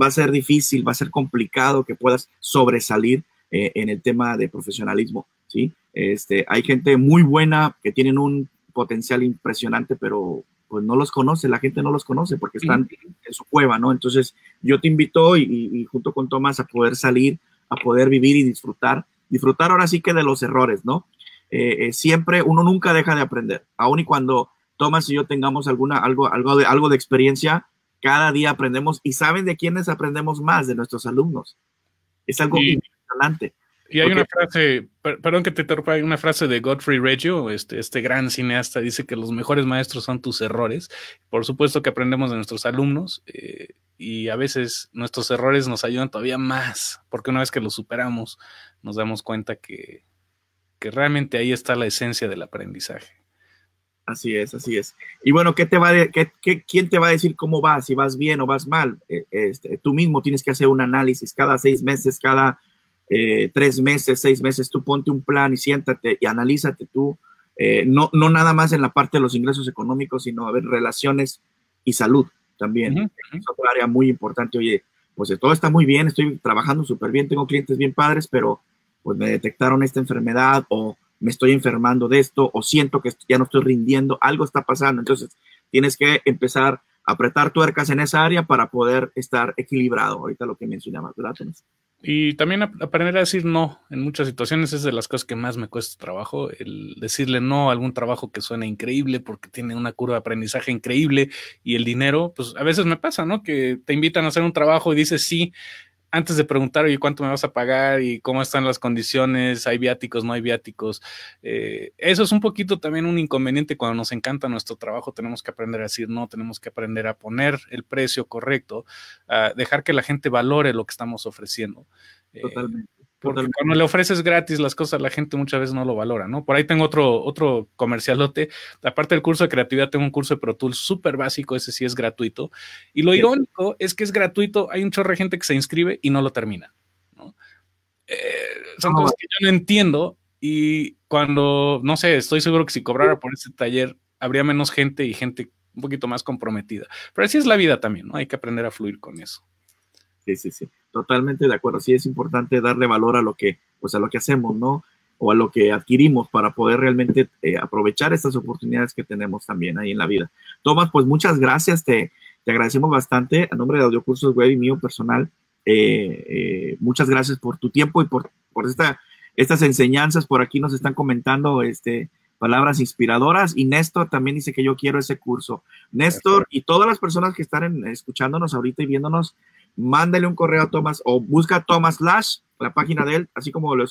S1: va a ser difícil, va a ser complicado que puedas sobresalir eh, en el tema de profesionalismo, ¿sí? Este, hay gente muy buena que tienen un potencial impresionante, pero pues no los conoce, la gente no los conoce porque están en su cueva, ¿no? Entonces yo te invito y, junto con Tomás a poder salir, a poder vivir y disfrutar, disfrutar ahora sí que de los errores, ¿no? Eh, eh, siempre uno nunca deja de aprender, aun y cuando Tomás y yo tengamos alguna, algo, algo, de, algo de experiencia, cada día aprendemos y saben de quiénes aprendemos más, de nuestros alumnos. Es algo adelante
S2: Y hay una frase, perdón que te interrumpa, hay una frase de Godfrey Reggio, este, este gran cineasta, dice que los mejores maestros son tus errores. Por supuesto que aprendemos de nuestros alumnos eh, y a veces nuestros errores nos ayudan todavía más, porque una vez que los superamos nos damos cuenta que, realmente ahí está la esencia del
S1: aprendizaje. Así es, así es. Y bueno, ¿qué te va qué, ¿quién te va a decir cómo vas, si vas bien o vas mal? Eh, este, tú mismo tienes que hacer un análisis cada seis meses, cada eh, tres meses, seis meses, tú ponte un plan y siéntate y analízate tú, eh, no, no nada más en la parte de los ingresos económicos, sino a ver relaciones y salud también. Es otra área muy importante. Oye, pues todo está muy bien, estoy trabajando súper bien, tengo clientes bien padres, pero pues me detectaron esta enfermedad o me estoy enfermando de esto o siento que ya no estoy rindiendo, algo está pasando. Entonces, tienes que empezar a apretar tuercas en esa área para poder estar equilibrado. Ahorita lo que mencionabas, ¿verdad?
S2: Y también aprender a decir no en muchas situaciones es de las cosas que más me cuesta trabajo, el decirle no a algún trabajo que suena increíble porque tiene una curva de aprendizaje increíble y el dinero, pues a veces me pasa, ¿no? Que te invitan a hacer un trabajo y dices sí, antes de preguntar, oye, ¿cuánto me vas a pagar? ¿Y cómo están las condiciones? ¿Hay viáticos? ¿No hay viáticos? Eh, eso es un poquito también un inconveniente cuando nos encanta nuestro trabajo. Tenemos que aprender a decir no, tenemos que aprender a poner el precio correcto, a dejar que la gente valore lo que estamos ofreciendo. Eh, Totalmente.
S1: Porque cuando le
S2: ofreces gratis las cosas, la gente muchas veces no lo valora, ¿no? Por ahí tengo otro, otro comercialote. Aparte del curso de creatividad, tengo un curso de Pro Tools súper básico, ese sí es gratuito. Y lo irónico es que es gratuito, hay un chorro de gente que se inscribe y no lo termina, ¿no? Eh, son ah, cosas que yo no entiendo y cuando, no sé, estoy seguro que si cobrara por ese taller, habría menos gente y gente un poquito más comprometida. Pero así es la vida también, ¿no? Hay que
S1: aprender a fluir con eso. Sí, sí, sí. Totalmente de acuerdo. Sí es importante darle valor a lo que, pues a lo que hacemos, ¿no? O a lo que adquirimos para poder realmente eh, aprovechar estas oportunidades que tenemos también ahí en la vida. Tomás, pues muchas gracias. Te, te agradecemos bastante a nombre de Audiocursos Web y mío personal. Eh, eh, muchas gracias por tu tiempo y por, por esta, estas enseñanzas. Por aquí nos están comentando este, palabras inspiradoras. Y Néstor también dice que yo quiero ese curso. Néstor y todas las personas que están escuchándonos ahorita y viéndonos, mándale un correo a Thomas o busca a Thomas Lash, la página de él, así como lo,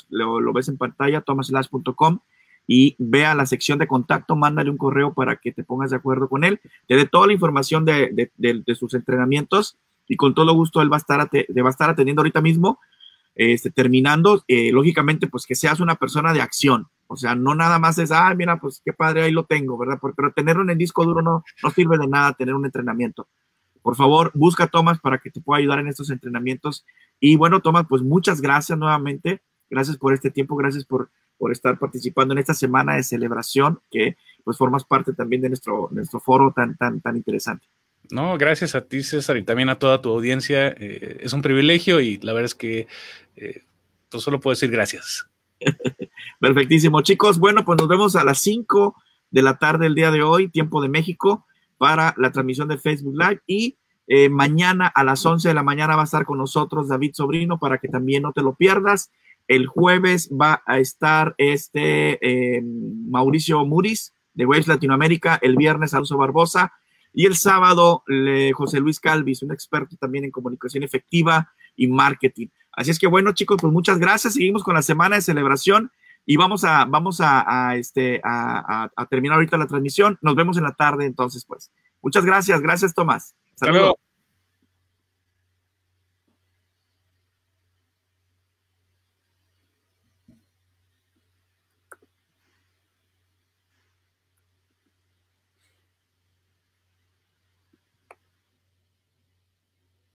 S1: ves en pantalla, thomaslash.com y vea la sección de contacto, mándale un correo para que te pongas de acuerdo con él, te dé toda la información de, sus entrenamientos y con todo gusto él va a estar, va a estar atendiendo ahorita mismo, este, terminando, eh, lógicamente, pues que seas una persona de acción, o sea, no nada más es, ah, mira, pues qué padre, ahí lo tengo, ¿verdad? Pero tenerlo en el disco duro no, no sirve de nada tener un entrenamiento. Por favor, busca a Tomás para que te pueda ayudar en estos entrenamientos. Y bueno, Tomás, pues muchas gracias nuevamente. Gracias por este tiempo, gracias por, por estar participando en esta semana de celebración que pues formas parte también de nuestro, nuestro foro tan, tan, tan interesante.
S2: No, gracias a ti, César, y también a toda tu audiencia. Eh, es un privilegio y la verdad es que eh,
S1: pues solo puedo decir gracias. Perfectísimo, chicos. Bueno, pues nos vemos a las 5 de la tarde el día de hoy, tiempo de México para la transmisión de Facebook Live y eh, mañana a las 11 de la mañana va a estar con nosotros David Sobrino para que también no te lo pierdas. El jueves va a estar este eh, Mauricio Muris de Waves Latinoamérica, el viernes Alonso Barbosa y el sábado José Luis Calvis, un experto también en comunicación efectiva y marketing. Así es que bueno chicos, pues muchas gracias. Seguimos con la semana de celebración y vamos a, vamos a, este, a, terminar ahorita la transmisión. Nos vemos en la tarde entonces, pues. Muchas gracias. Gracias, Tomás. Saludos.